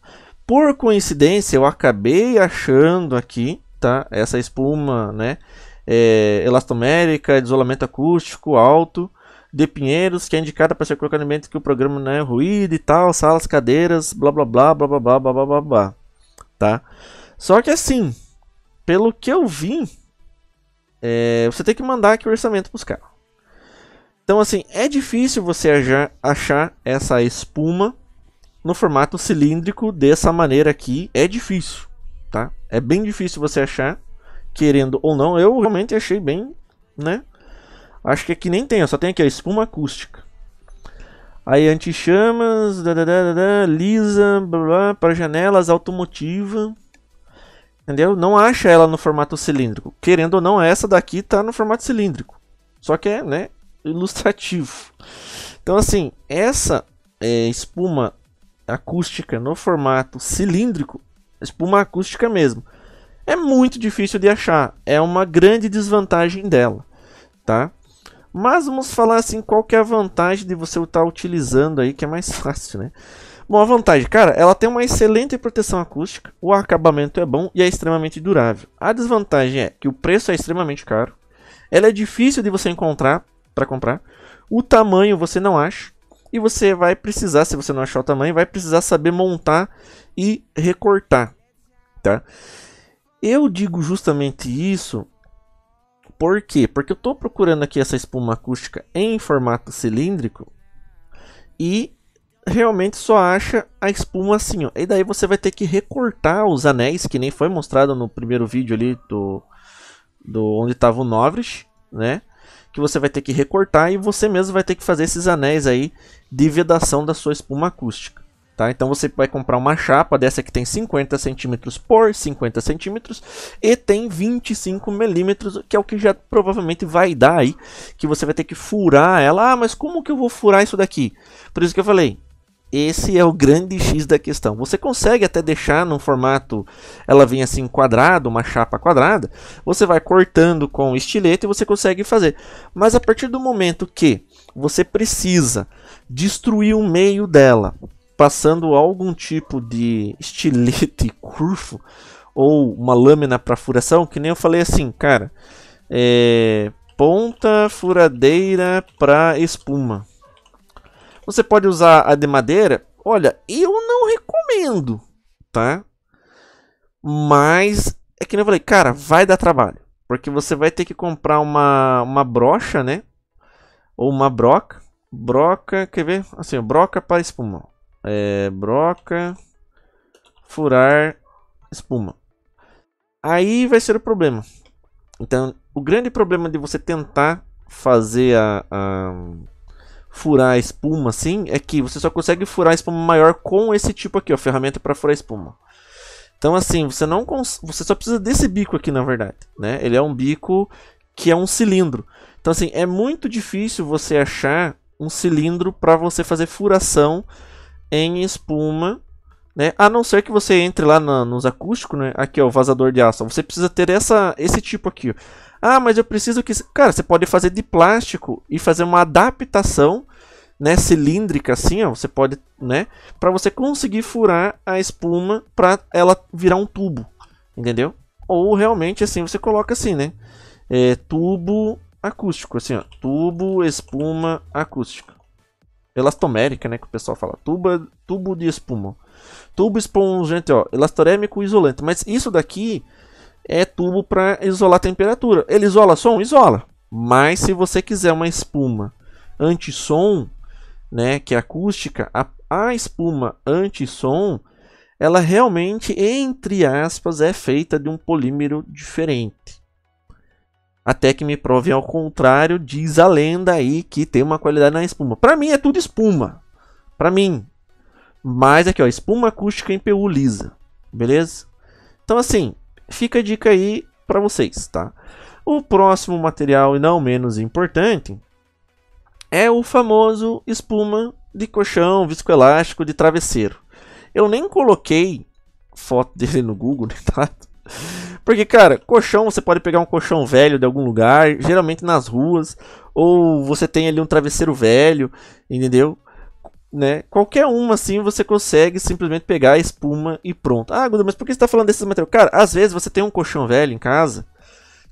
Por coincidência, eu acabei achando aqui, tá, essa espuma, né, é, elastomérica, isolamento acústico alto, de Pinheiros, que é indicada para ser colocada em ambiente que o programa não é ruído e tal, salas, cadeiras, blá blá blá blá blá blá blá blá blá, blá. tá? Só que assim, pelo que eu vi, é, você tem que mandar aqui o orçamento buscar caras. Então assim, é difícil você achar essa espuma no formato cilíndrico dessa maneira aqui, é difícil, tá? É bem difícil você achar, querendo ou não, eu realmente achei bem, né? Acho que aqui é nem tem, só tem aqui, ó, espuma acústica. Aí anti-chamas, lisa, blá, blá, para janelas, automotiva. Entendeu? Não acha ela no formato cilíndrico. Querendo ou não, essa daqui tá no formato cilíndrico. Só que é, né, ilustrativo. Então assim, essa é, espuma acústica no formato cilíndrico, espuma acústica mesmo, é muito difícil de achar. É uma grande desvantagem dela, tá? Mas vamos falar assim, qual que é a vantagem de você estar utilizando aí, que é mais fácil, né? Bom, a vantagem, cara, ela tem uma excelente proteção acústica, o acabamento é bom e é extremamente durável. A desvantagem é que o preço é extremamente caro, ela é difícil de você encontrar para comprar, o tamanho você não acha e você vai precisar, se você não achar o tamanho, vai precisar saber montar e recortar, tá? Eu digo justamente isso por quê? Porque eu estou procurando aqui essa espuma acústica em formato cilíndrico e realmente só acha a espuma assim, ó. E daí você vai ter que recortar os anéis, que nem foi mostrado no primeiro vídeo ali do, do onde estava o Novris, né? Que você vai ter que recortar e você mesmo vai ter que fazer esses anéis aí de vedação da sua espuma acústica. Tá? Então você vai comprar uma chapa dessa que tem 50 centímetros por 50 centímetros e tem 25 milímetros, que é o que já provavelmente vai dar aí, que você vai ter que furar ela. Ah, mas como que eu vou furar isso daqui? Por isso que eu falei, esse é o grande X da questão. Você consegue até deixar no formato, ela vem assim quadrado, uma chapa quadrada. Você vai cortando com estilete e você consegue fazer. Mas a partir do momento que você precisa destruir o meio dela passando algum tipo de estilete curvo ou uma lâmina para furação, que nem eu falei assim, cara, é, ponta furadeira para espuma. Você pode usar a de madeira? Olha, eu não recomendo, tá? Mas é que nem eu falei, cara, vai dar trabalho. Porque você vai ter que comprar uma, uma brocha, né? Ou uma broca. Broca, quer ver? Assim, broca para espuma é, broca, furar, espuma. Aí vai ser o problema. Então, o grande problema de você tentar fazer a, a furar a espuma assim é que você só consegue furar a espuma maior com esse tipo aqui, ó, ferramenta para furar espuma. Então assim, você não você só precisa desse bico aqui na verdade, né? Ele é um bico que é um cilindro. Então assim, é muito difícil você achar um cilindro para você fazer furação em espuma, né? A não ser que você entre lá na, nos acústicos, né? Aqui, ó, o vazador de aço. Você precisa ter essa, esse tipo aqui. Ó. Ah, mas eu preciso que... Cara, você pode fazer de plástico e fazer uma adaptação, né? Cilíndrica, assim, ó. Você pode, né? Pra você conseguir furar a espuma pra ela virar um tubo, entendeu? Ou realmente, assim, você coloca assim, né? É, tubo acústico, assim, ó. Tubo, espuma, acústica elastomérica, né, que o pessoal fala, tubo, tubo de espuma. Tubo espongente, ó, elastorêmico isolante, mas isso daqui é tubo para isolar a temperatura. Ele isola som? Isola. Mas se você quiser uma espuma anti-som, né, que é acústica, a, a espuma anti-som, ela realmente, entre aspas, é feita de um polímero diferente. Até que me prove ao contrário, diz a lenda aí que tem uma qualidade na espuma. Para mim é tudo espuma. Para mim. Mas aqui, ó, espuma acústica em PU lisa. Beleza? Então assim, fica a dica aí para vocês, tá? O próximo material e não menos importante é o famoso espuma de colchão viscoelástico de travesseiro. Eu nem coloquei foto dele no Google, né, tá? Porque, cara, colchão, você pode pegar um colchão velho de algum lugar, geralmente nas ruas, ou você tem ali um travesseiro velho, entendeu? Né? Qualquer uma assim você consegue simplesmente pegar a espuma e pronto. Ah, Guda, mas por que você tá falando desses materiais? Cara, às vezes você tem um colchão velho em casa,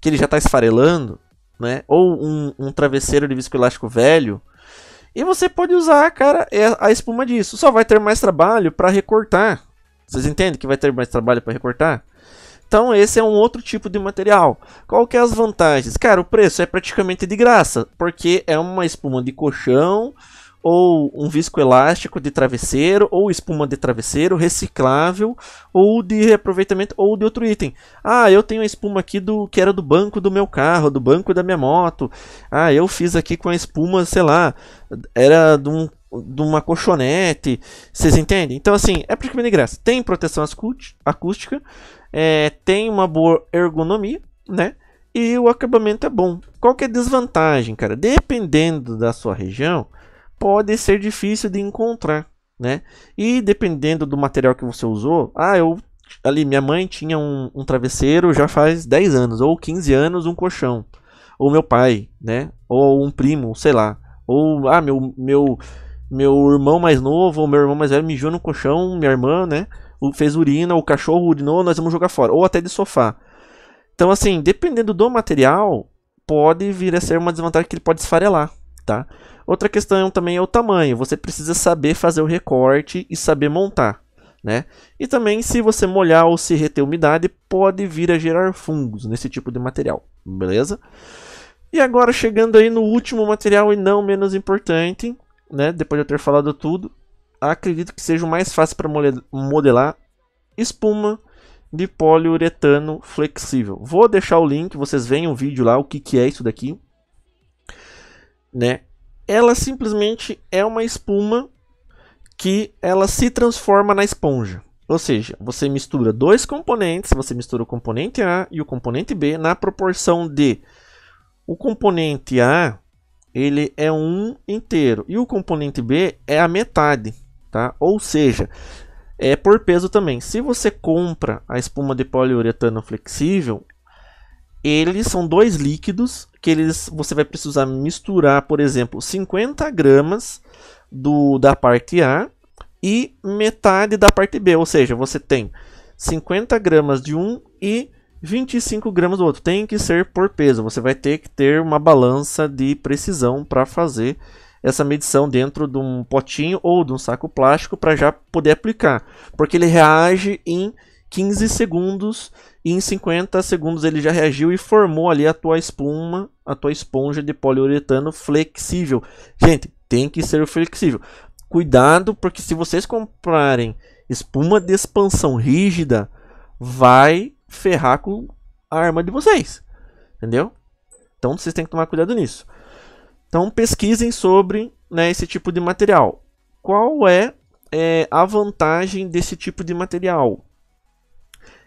que ele já tá esfarelando, né? Ou um, um travesseiro de viscoelástico velho, e você pode usar, cara, é a espuma disso. Só vai ter mais trabalho para recortar. Vocês entendem que vai ter mais trabalho para recortar? Então esse é um outro tipo de material. Qual que é as vantagens? Cara, o preço é praticamente de graça, porque é uma espuma de colchão ou um viscoelástico de travesseiro, ou espuma de travesseiro reciclável, ou de reaproveitamento, ou de outro item. Ah, eu tenho a espuma aqui do que era do banco do meu carro, do banco da minha moto. Ah, eu fiz aqui com a espuma, sei lá, era de, um, de uma colchonete. Vocês entendem? Então, assim, é praticamente de graça. Tem proteção acústica, é, tem uma boa ergonomia, né? E o acabamento é bom. Qual que é a desvantagem, cara? Dependendo da sua região, pode ser difícil de encontrar, né? E dependendo do material que você usou, ah, eu ali minha mãe tinha um, um travesseiro já faz 10 anos ou 15 anos, um colchão. Ou meu pai, né? Ou um primo, sei lá. Ou ah, meu meu meu irmão mais novo ou meu irmão mais velho mijou no colchão, minha irmã, né? fez urina, o cachorro urinou, nós vamos jogar fora. Ou até de sofá. Então, assim, dependendo do material, pode vir a ser uma desvantagem que ele pode esfarelar, tá? Outra questão também é o tamanho. Você precisa saber fazer o recorte e saber montar, né? E também, se você molhar ou se reter umidade, pode vir a gerar fungos nesse tipo de material, beleza? E agora, chegando aí no último material e não menos importante, né? Depois de eu ter falado tudo, acredito que seja o mais fácil para modelar espuma de poliuretano flexível. Vou deixar o link, vocês veem o vídeo lá, o que, que é isso daqui. Né? Ela simplesmente é uma espuma que ela se transforma na esponja. Ou seja, você mistura dois componentes, você mistura o componente A e o componente B na proporção de o componente A ele é um inteiro e o componente B é a metade tá? Ou seja, é por peso também. Se você compra a espuma de poliuretano flexível, eles são dois líquidos que eles, você vai precisar misturar, por exemplo, 50 gramas do, da parte A e metade da parte B. Ou seja, você tem 50 gramas de um e 25 gramas do outro. Tem que ser por peso. Você vai ter que ter uma balança de precisão para fazer essa medição dentro de um potinho ou de um saco plástico para já poder aplicar, porque ele reage em 15 segundos e em 50 segundos ele já reagiu e formou ali a tua espuma, a tua esponja de poliuretano flexível. Gente, tem que ser flexível. Cuidado, porque se vocês comprarem espuma de expansão rígida, vai ferrar com a arma de vocês. Entendeu? Então vocês têm que tomar cuidado nisso. Então pesquisem sobre né, esse tipo de material. Qual é, é a vantagem desse tipo de material?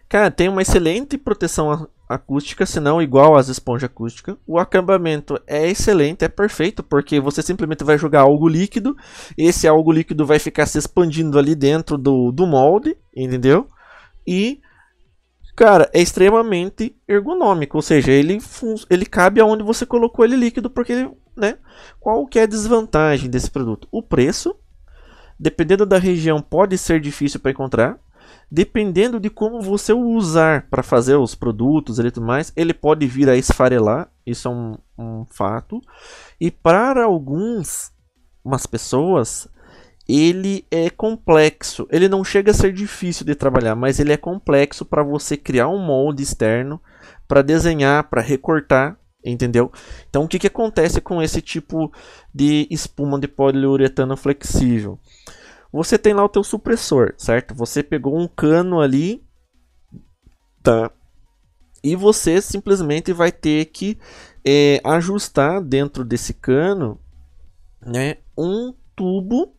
Cara, tem uma excelente proteção acústica, se não igual às esponjas acústicas. O acabamento é excelente, é perfeito, porque você simplesmente vai jogar algo líquido, esse algo líquido vai ficar se expandindo ali dentro do, do molde, entendeu? E Cara, é extremamente ergonômico, ou seja, ele, ele cabe aonde você colocou ele líquido, porque ele, né? Qual que é a desvantagem desse produto? O preço, dependendo da região, pode ser difícil para encontrar. Dependendo de como você usar para fazer os produtos e tudo mais, ele pode vir a esfarelar, isso é um, um fato. E para alguns, umas pessoas, ele é complexo. Ele não chega a ser difícil de trabalhar, mas ele é complexo para você criar um molde externo, para desenhar, para recortar, entendeu? Então o que, que acontece com esse tipo de espuma de poliuretano flexível? Você tem lá o teu supressor, certo? Você pegou um cano ali, tá? E você simplesmente vai ter que é, ajustar dentro desse cano, né, um tubo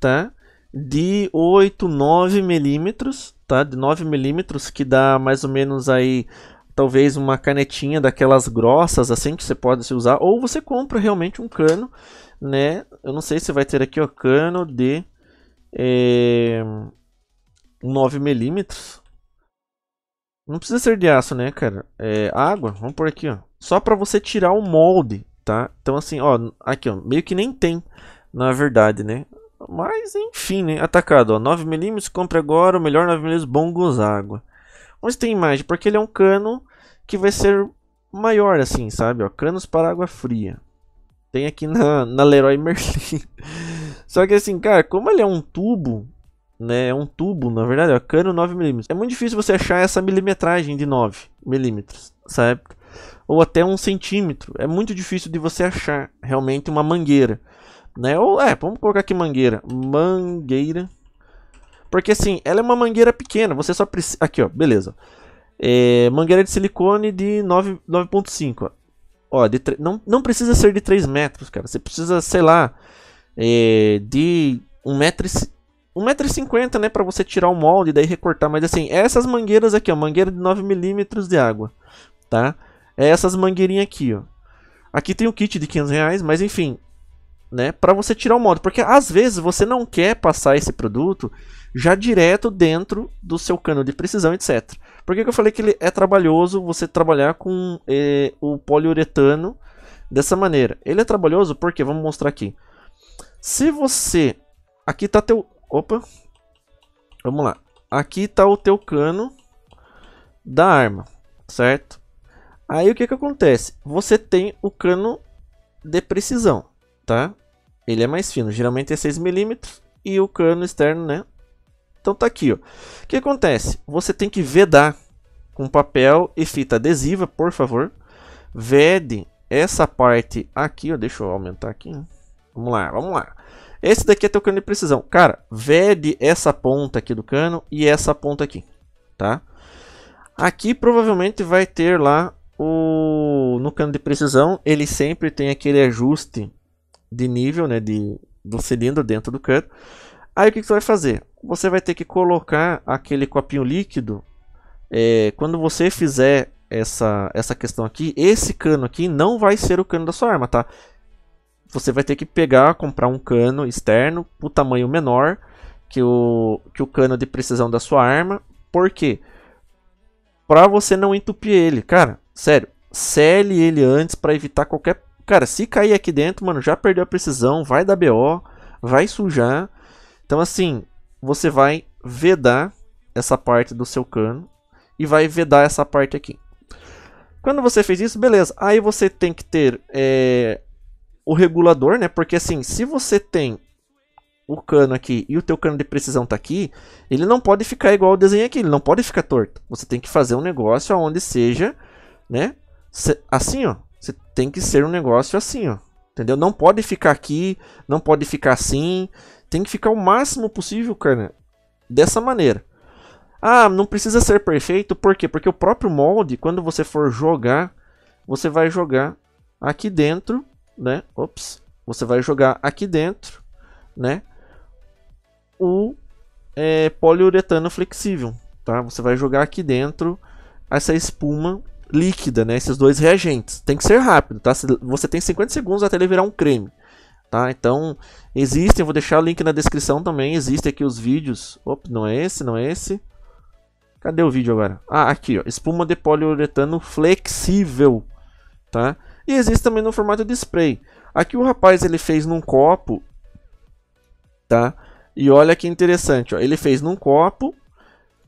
tá? De 8, 9 milímetros, tá? De 9 milímetros, que dá mais ou menos aí talvez uma canetinha daquelas grossas assim que você pode se usar ou você compra realmente um cano né eu não sei se vai ter aqui o cano de é, 9 milímetros não precisa ser de aço né cara é água vamos por aqui ó só para você tirar o molde tá então assim ó aqui ó meio que nem tem na verdade né mas enfim, né? Atacado, ó. 9mm, compre agora o melhor 9mm bom Gonzaga. Onde tem imagem? Porque ele é um cano que vai ser maior assim, sabe? Ó, canos para água fria. Tem aqui na, na Leroy Merlin. Só que assim, cara, como ele é um tubo, né? É um tubo, na verdade, ó, cano 9mm. É muito difícil você achar essa milimetragem de 9mm, sabe? Ou até um centímetro. É muito difícil de você achar realmente uma mangueira. Né? Ou, é, vamos colocar aqui mangueira. Mangueira. Porque assim, ela é uma mangueira pequena, você só precisa... Aqui, ó, beleza. É, mangueira de silicone de 9.5, ó. de tre... não, não precisa ser de 3 metros, cara. Você precisa, sei lá, é, de um metro e... 1,50m, né, para você tirar o molde e daí recortar, mas assim, é essas mangueiras aqui, ó, mangueira de 9mm de água, tá? É essas mangueirinhas aqui, ó. Aqui tem o kit de 500 reais, mas enfim, né, para você tirar o modo, porque às vezes você não quer passar esse produto já direto dentro do seu cano de precisão, etc. Por que, que eu falei que ele é trabalhoso você trabalhar com eh, o poliuretano dessa maneira? Ele é trabalhoso porque, vamos mostrar aqui. Se você, aqui tá teu, opa, vamos lá, aqui tá o teu cano da arma, certo? Aí o que que acontece? Você tem o cano de precisão tá? Ele é mais fino, geralmente é 6mm e o cano externo, né? Então tá aqui, ó. O que acontece? Você tem que vedar com papel e fita adesiva, por favor. Vede essa parte aqui, ó. Deixa eu aumentar aqui, né? Vamos lá, vamos lá. Esse daqui é teu cano de precisão. Cara, vede essa ponta aqui do cano e essa ponta aqui, tá? Aqui provavelmente vai ter lá o... No cano de precisão, ele sempre tem aquele ajuste de nível, né, de, do cilindro dentro do cano Aí o que, que você vai fazer? Você vai ter que colocar aquele copinho líquido. É, quando você fizer essa, essa questão aqui, esse cano aqui não vai ser o cano da sua arma, tá? Você vai ter que pegar, comprar um cano externo, o tamanho menor que o, que o cano de precisão da sua arma. Por quê? Pra você não entupir ele. Cara, sério, sele ele antes para evitar qualquer Cara, se cair aqui dentro, mano, já perdeu a precisão, vai dar BO, vai sujar. Então, assim, você vai vedar essa parte do seu cano e vai vedar essa parte aqui. Quando você fez isso, beleza. Aí você tem que ter é, o regulador, né? Porque assim, se você tem o cano aqui e o teu cano de precisão tá aqui, ele não pode ficar igual o desenho aqui, ele não pode ficar torto. Você tem que fazer um negócio aonde seja, né? Assim, ó, tem que ser um negócio assim, ó. Entendeu? Não pode ficar aqui, não pode ficar assim. Tem que ficar o máximo possível, cara, dessa maneira. Ah, não precisa ser perfeito, por quê? Porque o próprio molde, quando você for jogar, você vai jogar aqui dentro, né? Ops. Você vai jogar aqui dentro, né? O é, poliuretano flexível, tá? Você vai jogar aqui dentro essa espuma líquida, né? Esses dois reagentes. Tem que ser rápido, tá? Você tem 50 segundos até ele virar um creme, tá? Então, existem, vou deixar o link na descrição também, existem aqui os vídeos. Opa, não é esse, não é esse. Cadê o vídeo agora? Ah, aqui, ó. Espuma de poliuretano flexível, tá? E existe também no formato de spray. Aqui o rapaz, ele fez num copo, tá? E olha que interessante, ó. Ele fez num copo.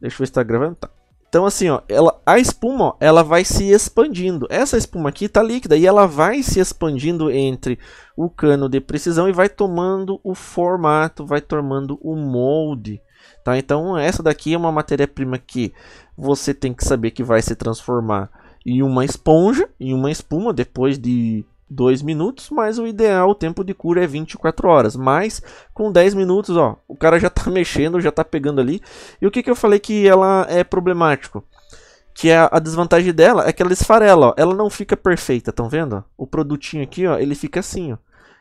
Deixa eu ver se tá gravando. Tá. Então assim, ó, ela, a espuma ó, ela vai se expandindo. Essa espuma aqui está líquida e ela vai se expandindo entre o cano de precisão e vai tomando o formato, vai tomando o molde. Tá? Então essa daqui é uma matéria-prima que você tem que saber que vai se transformar em uma esponja, em uma espuma, depois de 2 minutos, mas o ideal, o tempo de cura é 24 horas. Mas com 10 minutos, ó, o cara já tá mexendo, já tá pegando ali. E o que, que eu falei que ela é problemático? Que é a, a desvantagem dela é que ela esfarela, ó. Ela não fica perfeita, estão vendo? O produtinho aqui, ó, ele fica assim, ó.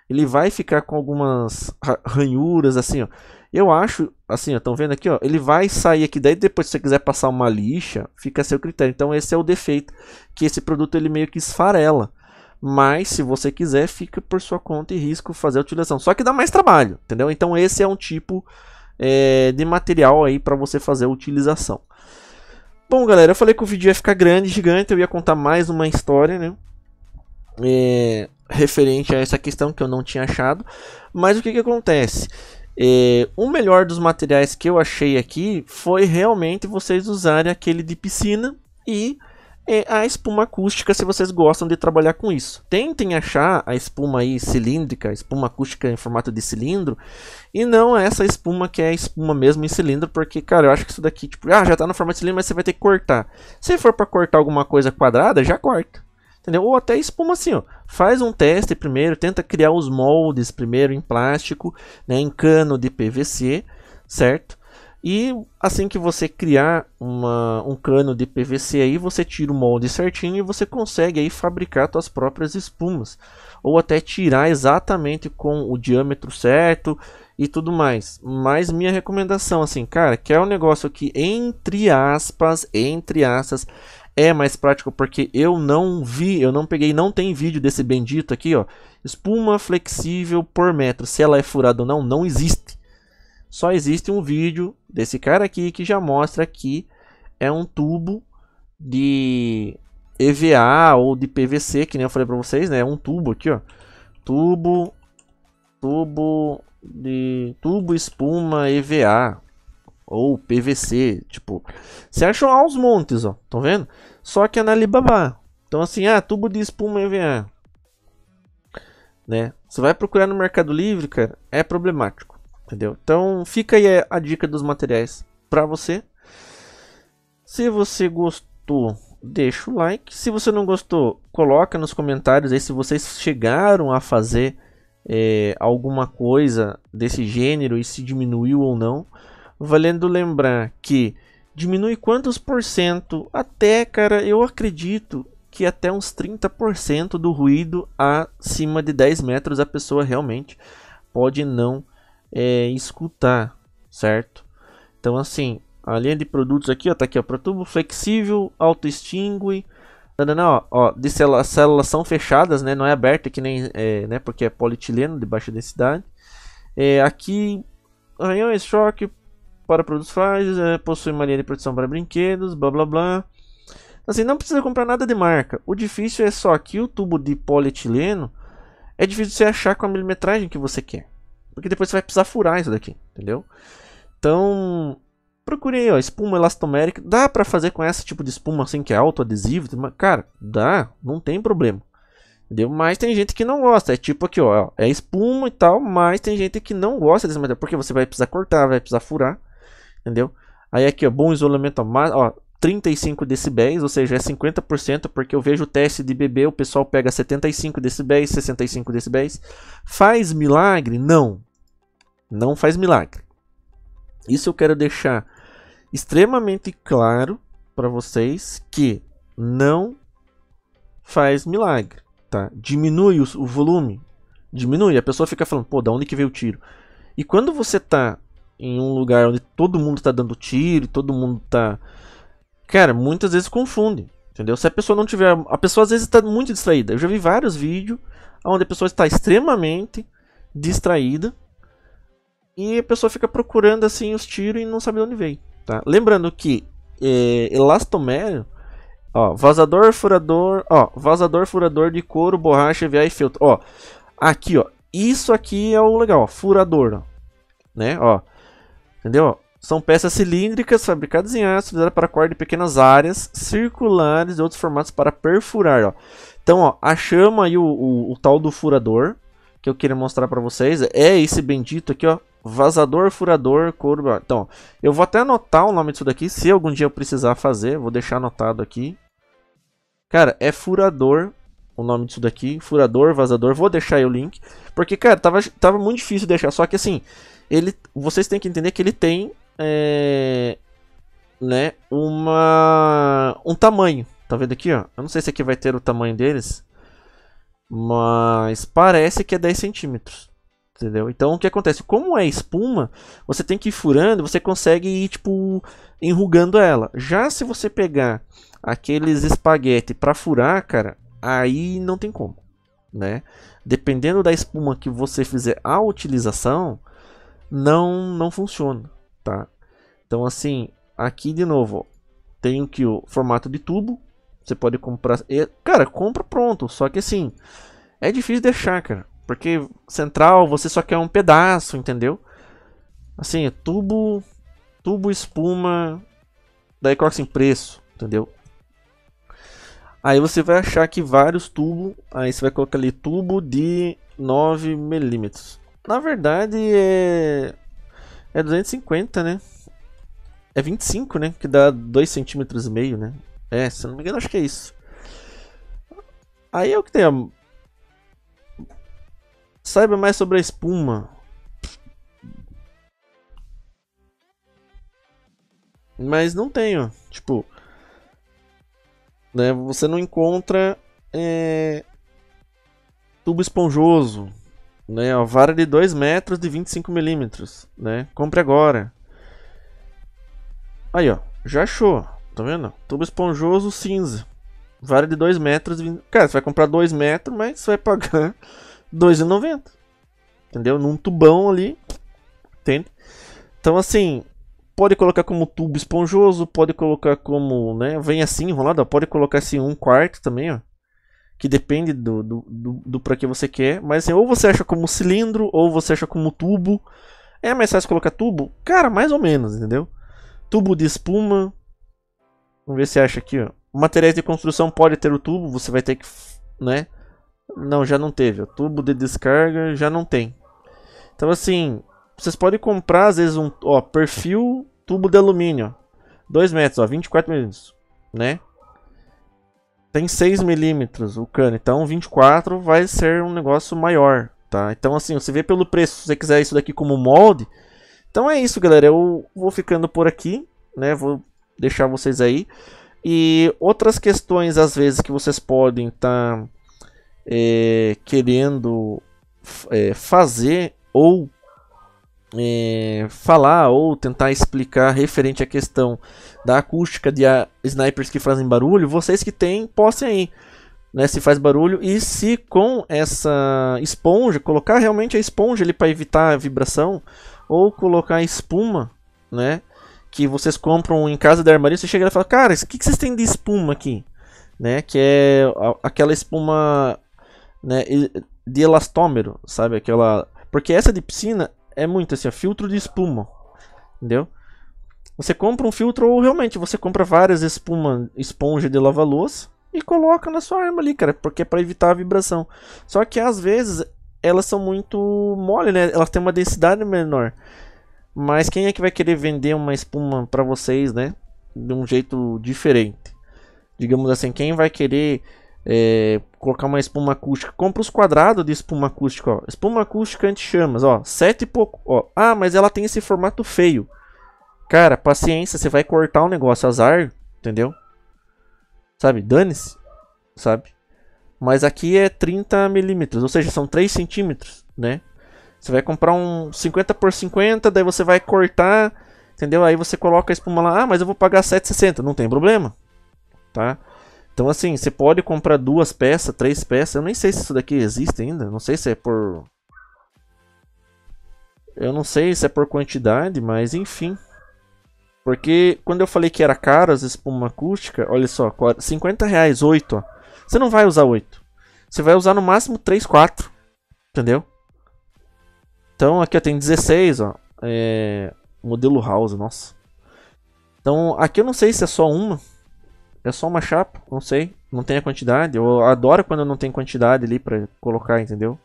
Ele vai ficar com algumas ranhuras, assim, ó. Eu acho, assim, estão vendo aqui, ó. Ele vai sair aqui, daí depois se você quiser passar uma lixa, fica a seu critério. Então esse é o defeito, que esse produto ele meio que esfarela mas se você quiser, fica por sua conta e risco fazer a utilização. Só que dá mais trabalho, entendeu? Então esse é um tipo é, de material aí para você fazer a utilização. Bom, galera, eu falei que o vídeo ia ficar grande, gigante, eu ia contar mais uma história, né? É, referente a essa questão que eu não tinha achado. Mas o que, que acontece? É, o melhor dos materiais que eu achei aqui foi realmente vocês usarem aquele de piscina e é a espuma acústica, se vocês gostam de trabalhar com isso. Tentem achar a espuma aí cilíndrica, espuma acústica em formato de cilindro, e não essa espuma que é espuma mesmo em cilindro, porque, cara, eu acho que isso daqui, tipo, ah, já tá no formato de cilindro, mas você vai ter que cortar. Se for para cortar alguma coisa quadrada, já corta. Entendeu? Ou até espuma assim, ó. Faz um teste primeiro, tenta criar os moldes primeiro em plástico, né, em cano de PVC, certo? E assim que você criar uma, um cano de PVC aí, você tira o molde certinho e você consegue aí fabricar suas próprias espumas. Ou até tirar exatamente com o diâmetro certo e tudo mais. Mas minha recomendação assim, cara, que é um negócio que entre aspas, entre aspas, é mais prático porque eu não vi, eu não peguei, não tem vídeo desse bendito aqui, ó. Espuma flexível por metro, se ela é furada ou não, não existe só existe um vídeo desse cara aqui que já mostra que é um tubo de EVA ou de PVC, que nem eu falei para vocês, né? É um tubo aqui, ó. Tubo tubo de tubo espuma EVA ou PVC, tipo, você acha aos montes, ó, estão vendo? Só que é na Alibaba. Então assim, ah, tubo de espuma EVA, né? Você vai procurar no Mercado Livre, cara, é problemático. Entendeu? Então fica aí a dica dos materiais para você. Se você gostou, deixa o like. Se você não gostou, coloca nos comentários aí se vocês chegaram a fazer é, alguma coisa desse gênero e se diminuiu ou não. Valendo lembrar que diminui quantos por cento? Até, cara, eu acredito que até uns 30% do ruído acima de 10 metros a pessoa realmente pode não é, escutar, certo? Então assim, a linha de produtos aqui, ó, tá aqui, ó, pro tubo flexível, auto-extingue, tá não, ó, ó de células são fechadas, né, não é aberta que nem, é, né, porque é polietileno de baixa densidade. É, aqui, arranhões, choque para produtos frágeis, é, possui uma linha de produção para brinquedos, blá blá blá. Assim, não precisa comprar nada de marca. O difícil é só que o tubo de polietileno é difícil você achar com a milimetragem que você quer. Porque depois você vai precisar furar isso daqui, entendeu? Então, procurei, ó, espuma elastomérica. Dá para fazer com esse tipo de espuma assim que é autoadesivo, cara, dá, não tem problema. Entendeu? Mas tem gente que não gosta, é tipo aqui, ó, é, é espuma e tal, mas tem gente que não gosta desse material, porque você vai precisar cortar, vai precisar furar, entendeu? Aí aqui, ó, bom isolamento, ó, ó 35 decibéis, ou seja, é 50%, porque eu vejo o teste de bebê, o pessoal pega 75 decibéis, 65 decibéis. Faz milagre? Não. Não faz milagre. Isso eu quero deixar extremamente claro para vocês que não faz milagre, tá? Diminui o, o volume, diminui, a pessoa fica falando, pô, da onde que veio o tiro? E quando você tá em um lugar onde todo mundo tá dando tiro, todo mundo tá Cara, muitas vezes confunde, entendeu? Se a pessoa não tiver. A pessoa às vezes está muito distraída. Eu já vi vários vídeos onde a pessoa está extremamente distraída e a pessoa fica procurando assim os tiros e não sabe de onde veio. Tá? Lembrando que é, eh, elastomero, ó, vazador, furador, ó, vazador, furador de couro, borracha, EVA e feltro. Ó, aqui, ó, isso aqui é o legal, ó, furador, ó, né? Ó, entendeu? São peças cilíndricas fabricadas em aço, usadas para corda em pequenas áreas, circulares e outros formatos para perfurar. Ó. Então, ó, a chama e o, o, o, tal do furador, que eu queria mostrar para vocês, é esse bendito aqui, ó. Vazador, furador, couro. Então, ó, eu vou até anotar o nome disso daqui, se algum dia eu precisar fazer, vou deixar anotado aqui. Cara, é furador o nome disso daqui, furador, vazador, vou deixar aí o link, porque, cara, tava, tava muito difícil deixar, só que assim, ele, vocês têm que entender que ele tem é, né, uma, um tamanho. Tá vendo aqui, ó? Eu não sei se aqui vai ter o tamanho deles, mas parece que é 10 centímetros. Entendeu? Então o que acontece? Como é espuma, você tem que ir furando, você consegue ir tipo enrugando ela. Já se você pegar aqueles espaguete para furar, cara, aí não tem como, né? Dependendo da espuma que você fizer a utilização, não não funciona, tá? Então assim, aqui de novo, tem que o formato de tubo, você pode comprar, e, cara, compra pronto, só que assim, é difícil deixar, cara, porque central você só quer um pedaço, entendeu? Assim, é tubo, tubo, espuma, daí coloca assim, preço, entendeu? Aí você vai achar que vários tubos, aí você vai colocar ali tubo de 9 milímetros. Na verdade, é é 250, né? É 25, né? Que dá 2,5 centímetros, né? É, se não me engano, acho que é isso. Aí é o que tem. A... Saiba mais sobre a espuma. Mas não tenho. Tipo. Né, você não encontra. É, tubo esponjoso. Né? Uma vara de 2 metros de 25 milímetros. Né? Compre agora. Aí, ó. Já achou. Tá vendo? Tubo esponjoso cinza. Vara de 2 metros. De 20... Cara, você vai comprar 2 metros, mas você vai pagar 2,90. Entendeu? Num tubão ali. Entende? Então, assim, pode colocar como tubo esponjoso, pode colocar como, né, vem assim enrolado, pode colocar assim um quarto também, ó que depende do, do, do, do para que você quer. Mas assim, ou você acha como cilindro, ou você acha como tubo. É mais fácil colocar tubo? Cara, mais ou menos, entendeu? Tubo de espuma. Vamos ver se acha aqui, ó. Materiais de construção pode ter o tubo, você vai ter que, né? Não, já não teve. O tubo de descarga já não tem. Então assim, vocês podem comprar às vezes um, ó, perfil tubo de alumínio. 2 metros, ó, 24 milímetros, né? tem 6 milímetros o cano, então 24 vai ser um negócio maior, tá? Então assim, você vê pelo preço, se você quiser isso daqui como molde, então é isso, galera, eu vou ficando por aqui, né, vou deixar vocês aí. E outras questões, às vezes, que vocês podem estar tá, é, querendo é, fazer ou é, falar ou tentar explicar referente à questão da acústica de ah, snipers que fazem barulho, vocês que têm, possam aí. Né, se faz barulho e se com essa esponja, colocar realmente a esponja ali para evitar a vibração ou colocar espuma, né, que vocês compram em casa da armaria, você chega e fala: "Cara, o que que vocês têm de espuma aqui?" né, que é aquela espuma, né, de elastômero, sabe, aquela, porque essa de piscina é muito assim, ó, filtro de espuma. Entendeu? Você compra um filtro ou realmente você compra várias espuma, esponja de lava-louça e coloca na sua arma ali, cara, porque é para evitar a vibração. Só que às vezes elas são muito mole, né? Elas têm uma densidade menor. Mas quem é que vai querer vender uma espuma para vocês, né? De um jeito diferente. Digamos assim, quem vai querer é, colocar uma espuma acústica. Compra os quadrados de espuma acústica, ó. Espuma acústica anti-chamas, ó. Sete e pouco, ó. Ah, mas ela tem esse formato feio. Cara, paciência, você vai cortar um negócio azar, entendeu? Sabe, dane-se, sabe? Mas aqui é 30 milímetros, ou seja, são 3 centímetros, né? Você vai comprar um 50 por 50, daí você vai cortar, entendeu? Aí você coloca a espuma lá, ah, mas eu vou pagar 7,60, não tem problema, tá? Então assim, você pode comprar duas peças, três peças, eu nem sei se isso daqui existe ainda, não sei se é por... Eu não sei se é por quantidade, mas enfim... Porque quando eu falei que era caro as espuma acústica, olha só, 50 reais 8, ó. Você não vai usar 8. Você vai usar no máximo 3, 4. Entendeu? Então aqui eu tenho 16, ó. É... Modelo house, nossa. Então aqui eu não sei se é só uma. É só uma chapa, não sei. Não tem a quantidade. Eu adoro quando não tem quantidade ali pra colocar, entendeu?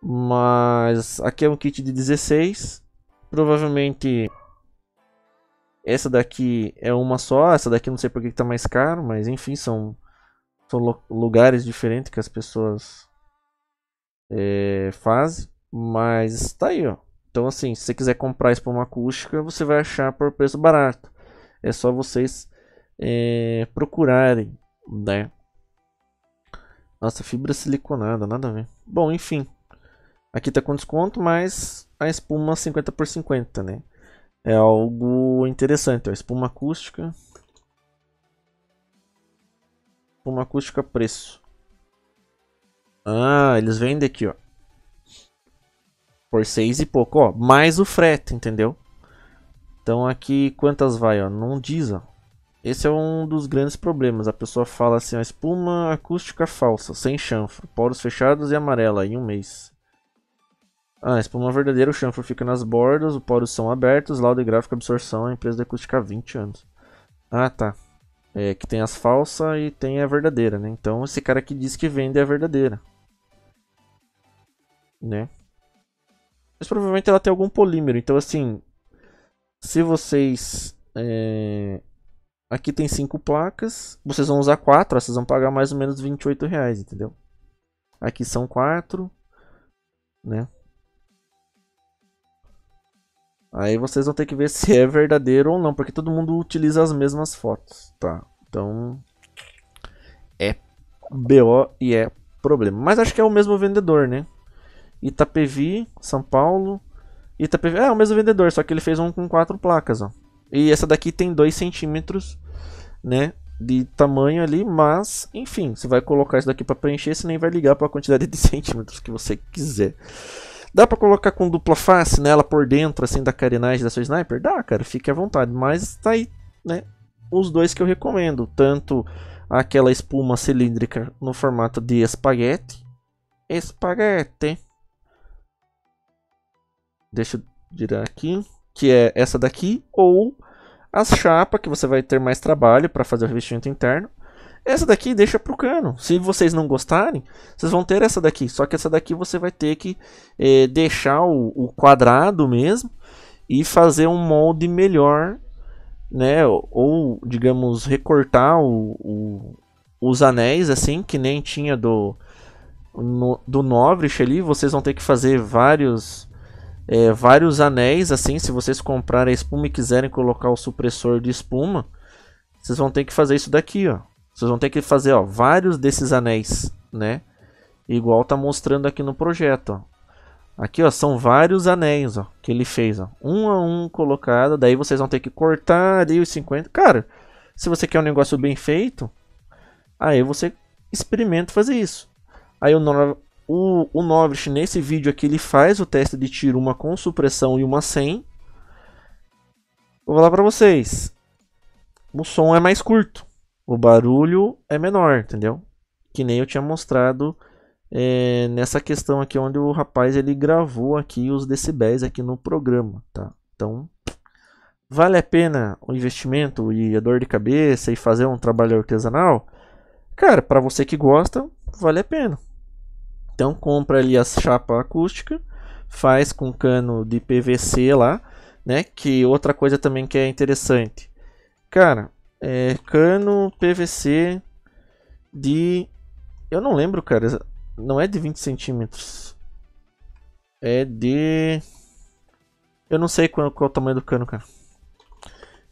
Mas aqui é um kit de 16. Provavelmente essa daqui é uma só, essa daqui não sei porque está mais caro, mas enfim, são, são lugares diferentes que as pessoas é, fazem. Mas está aí, ó. Então assim, se você quiser comprar espuma acústica, você vai achar por preço barato. É só vocês é, procurarem, né? Nossa, fibra siliconada, nada a ver. Bom, enfim. Aqui tá com desconto, mas a espuma 50 por 50, né? É algo interessante, ó. espuma acústica. Espuma acústica preço. Ah, eles vendem aqui, ó. Por seis e pouco, ó. Mais o frete, entendeu? Então aqui quantas vai, ó? Não diz, ó. Esse é um dos grandes problemas. A pessoa fala assim, ó, espuma acústica falsa, sem chanfro, poros fechados e amarela, em um mês. Ah, espuma é verdadeira, o chanfro fica nas bordas, os poros são abertos, laudo e gráfico absorção, a empresa deve há 20 anos. Ah, tá. É, que tem as falsas e tem a verdadeira, né? Então esse cara que diz que vende é a verdadeira. Né? Mas provavelmente ela tem algum polímero, então assim... Se vocês... É... Aqui tem 5 placas, vocês vão usar 4, vocês vão pagar mais ou menos 28 reais, entendeu? Aqui são 4, né? Aí vocês vão ter que ver se é verdadeiro ou não, porque todo mundo utiliza as mesmas fotos, tá? Então é BO e é problema. Mas acho que é o mesmo vendedor, né? Itapevi, São Paulo. Itapevi, é, é o mesmo vendedor, só que ele fez um com quatro placas, ó. E essa daqui tem 2 centímetros, né? de tamanho ali, mas enfim, você vai colocar isso daqui para preencher, você nem vai ligar para a quantidade de centímetros que você quiser. Dá para colocar com dupla face nela por dentro, assim, da carenagem da sua sniper? Dá, cara, fique à vontade. Mas tá aí, né? Os dois que eu recomendo. Tanto aquela espuma cilíndrica no formato de espaguete. Espaguete. Deixa eu virar aqui. Que é essa daqui. Ou as chapas, que você vai ter mais trabalho para fazer o revestimento interno. Essa daqui deixa pro cano. Se vocês não gostarem, vocês vão ter essa daqui. Só que essa daqui você vai ter que é, deixar o, o, quadrado mesmo e fazer um molde melhor, né? Ou, digamos, recortar o, o, os anéis assim, que nem tinha do, no, do Novrich ali. Vocês vão ter que fazer vários... É, vários anéis assim, se vocês comprarem a espuma e quiserem colocar o supressor de espuma, vocês vão ter que fazer isso daqui, ó. Vocês vão ter que fazer ó, vários desses anéis, né? Igual tá mostrando aqui no projeto. Ó. Aqui ó, são vários anéis ó, que ele fez. Ó. Um a um colocado. Daí vocês vão ter que cortar ali os 50. Cara, se você quer um negócio bem feito, aí você experimenta fazer isso. Aí o, o, o Novish, nesse vídeo aqui, ele faz o teste de tiro, uma com supressão e uma sem. vou falar pra vocês. O som é mais curto o barulho é menor, entendeu? Que nem eu tinha mostrado é, nessa questão aqui onde o rapaz ele gravou aqui os decibéis aqui no programa, tá? Então vale a pena o investimento e a dor de cabeça e fazer um trabalho artesanal? Cara, para você que gosta, vale a pena. Então compra ali a chapa acústica, faz com cano de PVC lá, né? Que outra coisa também que é interessante. Cara, é, cano PVC de. Eu não lembro, cara. Não é de 20 centímetros. É de. Eu não sei qual, qual é o tamanho do cano, cara.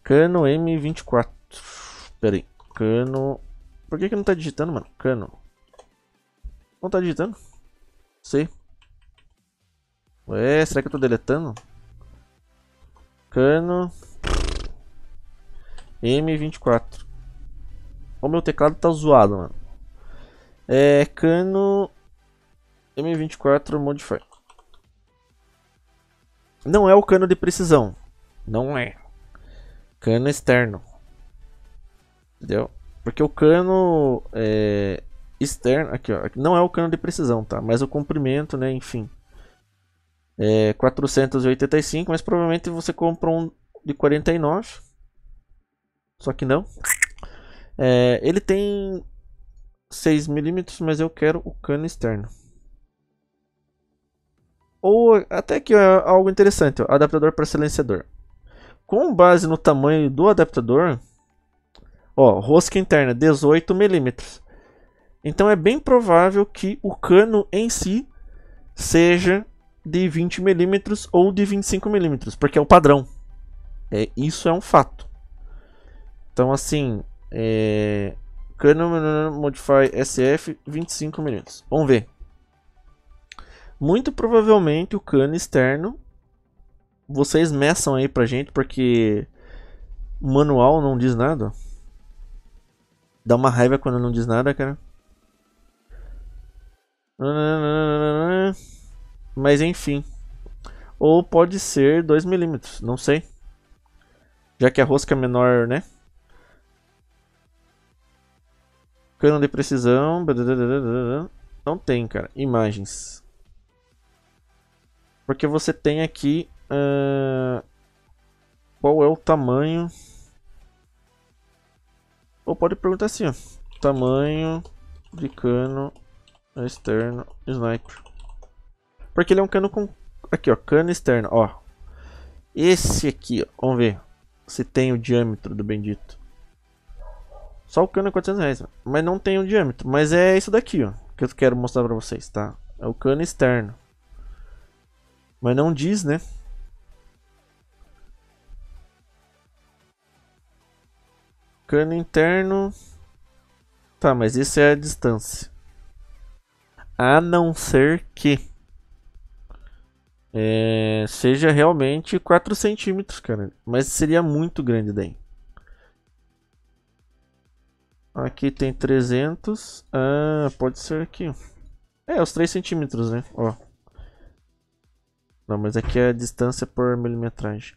Cano M24. Pera aí. Cano. Por que, que não tá digitando, mano? Cano. Não tá digitando? Sei. Ué, será que eu tô deletando? Cano. M24. O meu teclado tá zoado, mano. É cano M24 Modify. Não é o cano de precisão. Não é. Cano externo. Entendeu? Porque o cano é, externo. Aqui, ó. Não é o cano de precisão, tá? Mas o comprimento, né? Enfim. É 485, mas provavelmente você compra um de 49. Só que não. É, ele tem 6mm, mas eu quero o cano externo. Ou até que é algo interessante, ó, adaptador para silenciador. Com base no tamanho do adaptador, ó, rosca interna 18mm. Então é bem provável que o cano em si seja de 20mm ou de 25mm, porque é o padrão. É, isso é um fato. Então, assim, é... Canon Modify SF, 25 minutos. Vamos ver. Muito provavelmente o cano externo, vocês meçam aí pra gente, porque o manual não diz nada. Dá uma raiva quando não diz nada, cara. Mas enfim. Ou pode ser 2mm, não sei. Já que a rosca é menor, né? Cano de precisão. Não tem, cara. Imagens. Porque você tem aqui... Uh, qual é o tamanho... Ou pode perguntar assim, ó. Tamanho de cano externo sniper. Porque ele é um cano com... Aqui, ó. Cano externo, ó. Esse aqui, ó. Vamos ver se tem o diâmetro do bendito. Só o cano é 400 reais, mas não tem o um diâmetro. Mas é isso daqui, ó, que eu quero mostrar pra vocês, tá? É o cano externo. Mas não diz, né? Cano interno... Tá, mas isso é a distância. A não ser que... É, seja realmente 4 centímetros, cara. Mas seria muito grande daí. Aqui tem 300. Ah, pode ser aqui. É, os 3 centímetros, né? Ó. Não, mas aqui é a distância por milimetragem.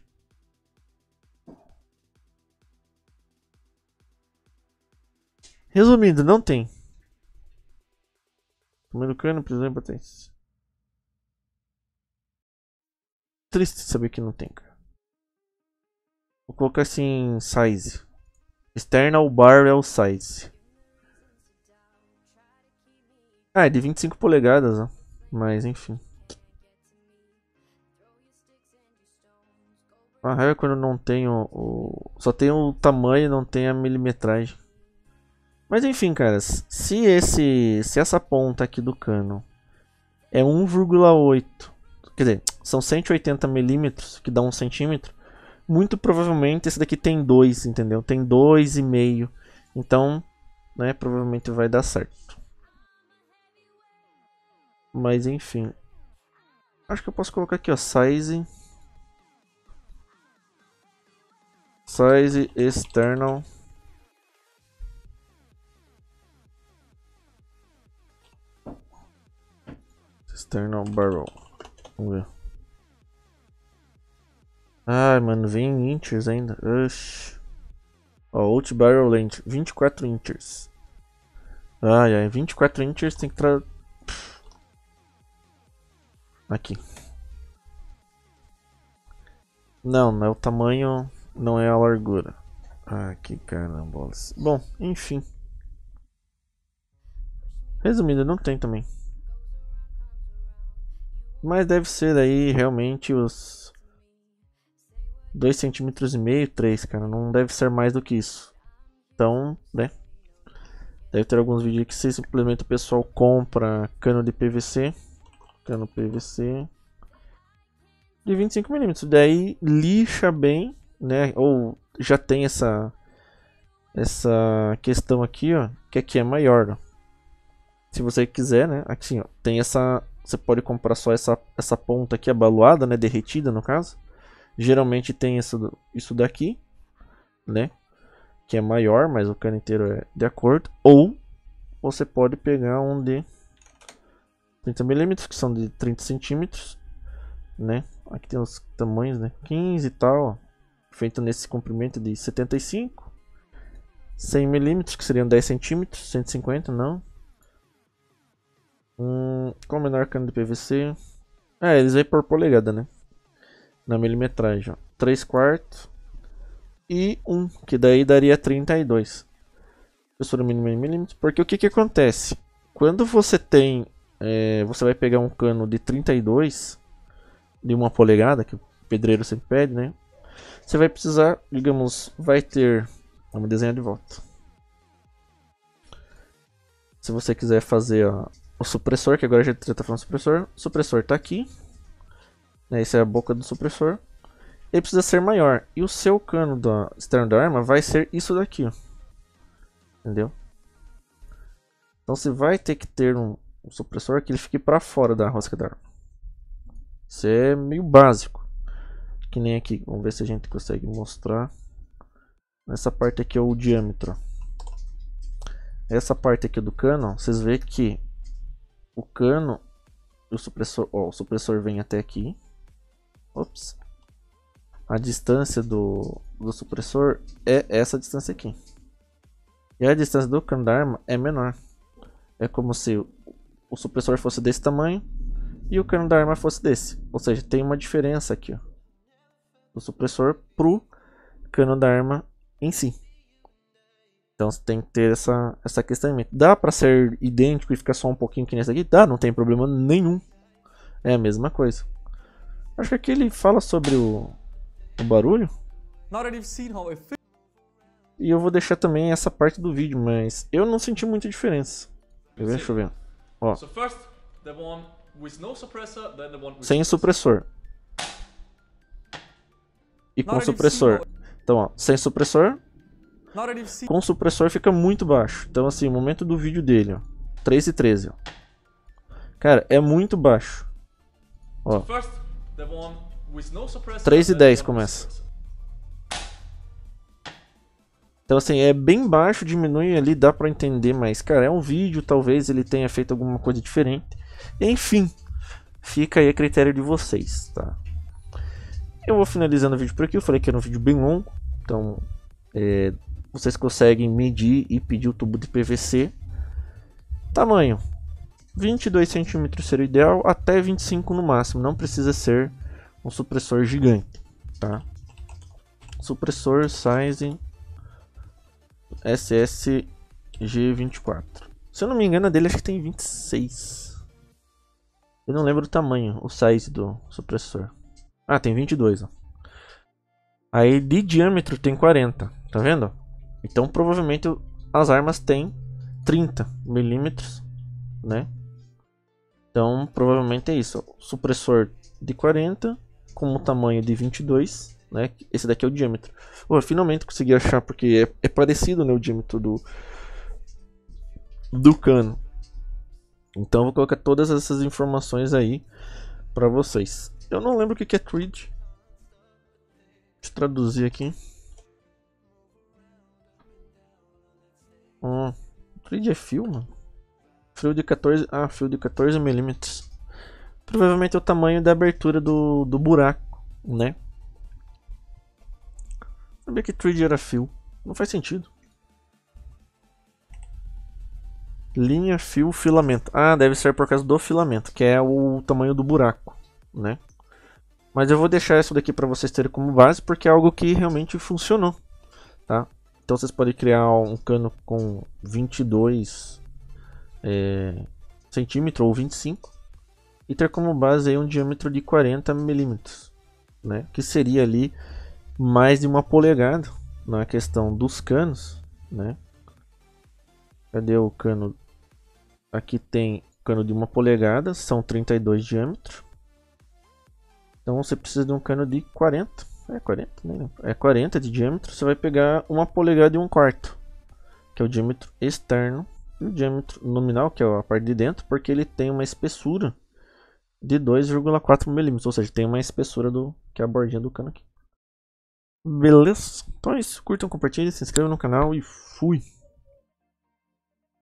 Resumindo, não tem. Tamanho do cano, precisa potência. Triste saber que não tem, cara. Vou colocar assim, size. External Barrel Size. Ah, é de 25 polegadas, ó. Mas enfim. A raiva quando não tenho o. Só tem o tamanho, não tem a milimetragem. Mas enfim, cara, se esse. Se essa ponta aqui do cano é 1,8. Quer dizer, são 180 milímetros, que dá um centímetro muito provavelmente esse daqui tem dois, entendeu? Tem dois e meio, Então, né, provavelmente vai dar certo. Mas enfim. Acho que eu posso colocar aqui, ó, size size external external barrel. Vamos ver. Ah, mano, vem em inches ainda. Oxi. Ó, Out Barrel Length, 24 inches. Ai, ai, 24 inches tem que tra... Aqui. Não, não é o tamanho, não é a largura. Ah, que carambolas. Bom, enfim. Resumindo, não tem também. Mas deve ser aí realmente os 2 cm e meio, 3, cara, não deve ser mais do que isso. Então, né? Deve ter alguns vídeos que se simplesmente o pessoal compra cano de PVC, cano PVC de 25 mm. Daí lixa bem, né? Ou já tem essa essa questão aqui, ó, que aqui é maior, ó. Se você quiser, né? Aqui, ó, tem essa você pode comprar só essa essa ponta aqui abaloada, né, derretida no caso. Geralmente tem isso, isso daqui, né? Que é maior, mas o cano inteiro é de acordo. Ou você pode pegar um de 30mm, que são de 30 centímetros, né? Aqui tem os tamanhos, né? 15 e tal, feito nesse comprimento de 75. 100mm, que seriam 10 centímetros, 150, não. Hum, o menor cano de PVC. É, eles aí por polegada, né? na milimetragem. 3 quartos e 1, que daí daria 32. Espessura mínima em milímetros. Porque o que, que acontece? Quando você tem. É, você vai pegar um cano de 32 de uma polegada, que o pedreiro sempre pede, né? Você vai precisar, digamos, vai ter. Vamos desenhar de volta. Se você quiser fazer ó, o supressor, que agora a gente está falando supressor, o supressor está aqui né, essa é a boca do supressor, ele precisa ser maior. E o seu cano da, externo da arma vai ser isso daqui. Ó. Entendeu? Então você vai ter que ter um, um supressor que ele fique para fora da rosca da arma. Isso é meio básico. Que nem aqui. Vamos ver se a gente consegue mostrar. Nessa parte aqui é o diâmetro. Essa parte aqui do cano, vocês vê que o cano, o supressor, ó, o supressor vem até aqui. Ops. A distância do, do supressor é essa distância aqui. E a distância do cano da arma é menor. É como se o, o supressor fosse desse tamanho e o cano da arma fosse desse. Ou seja, tem uma diferença aqui. Ó, do supressor pro cano da arma em si. Então você tem que ter essa, essa questão em mente. Dá para ser idêntico e ficar só um pouquinho que nesse aqui? Dá, não tem problema nenhum. É a mesma coisa. Acho que aqui ele fala sobre o, o barulho. E eu vou deixar também essa parte do vídeo, mas eu não senti muita diferença. Deixa eu ver. Ó. Sem supressor. E com supressor. Então, ó, sem supressor. Com supressor fica muito baixo. Então, assim, o momento do vídeo dele, ó. 3 e 13, ó. Cara, é muito baixo. Ó. 3 e 10 começa. Então, assim, é bem baixo, diminui ali, dá para entender, mas, cara, é um vídeo, talvez ele tenha feito alguma coisa diferente. Enfim, fica aí a critério de vocês, tá? Eu vou finalizando o vídeo por aqui, eu falei que era um vídeo bem longo, então é, vocês conseguem medir e pedir o tubo de PVC. Tamanho, 22 centímetros seria o ideal, até 25 no máximo, não precisa ser um supressor gigante, tá? Supressor size SSG24. Se eu não me engano, a dele acho que tem 26. Eu não lembro o tamanho, o size do supressor. Ah, tem 22, ó. Aí de diâmetro tem 40, tá vendo? Então provavelmente as armas têm 30 milímetros, né? Então, provavelmente é isso. Supressor de 40 com um tamanho de 22, né? Esse daqui é o diâmetro. eu finalmente consegui achar, porque é, é parecido né, o diâmetro do, do cano. Então, vou colocar todas essas informações aí para vocês. Eu não lembro o que é thread. Deixa eu traduzir aqui. Hum, thread é fio, mano. Fio de 14. Ah, fio de 14 milímetros. Provavelmente é o tamanho da abertura do, do buraco, né? Sabia que 3D era fio. Não faz sentido. Linha, fio, filamento. Ah, deve ser por causa do filamento, que é o tamanho do buraco, né? Mas eu vou deixar isso daqui para vocês terem como base, porque é algo que realmente funcionou, tá? Então vocês podem criar um cano com 22 é, centímetro ou 25 e ter como base aí um diâmetro de 40 milímetros, né? Que seria ali mais de uma polegada na questão dos canos, né? Cadê o cano? Aqui tem cano de uma polegada, são 32 diâmetros. diâmetro. Então você precisa de um cano de 40, é 40, né? É 40 de diâmetro, você vai pegar uma polegada e um quarto, que é o diâmetro externo e o diâmetro nominal, que é a parte de dentro, porque ele tem uma espessura de 2,4 milímetros, ou seja, tem uma espessura do que é a bordinha do cano aqui. Beleza? Então é isso, curtam, compartilhem, se inscrevam no canal e fui!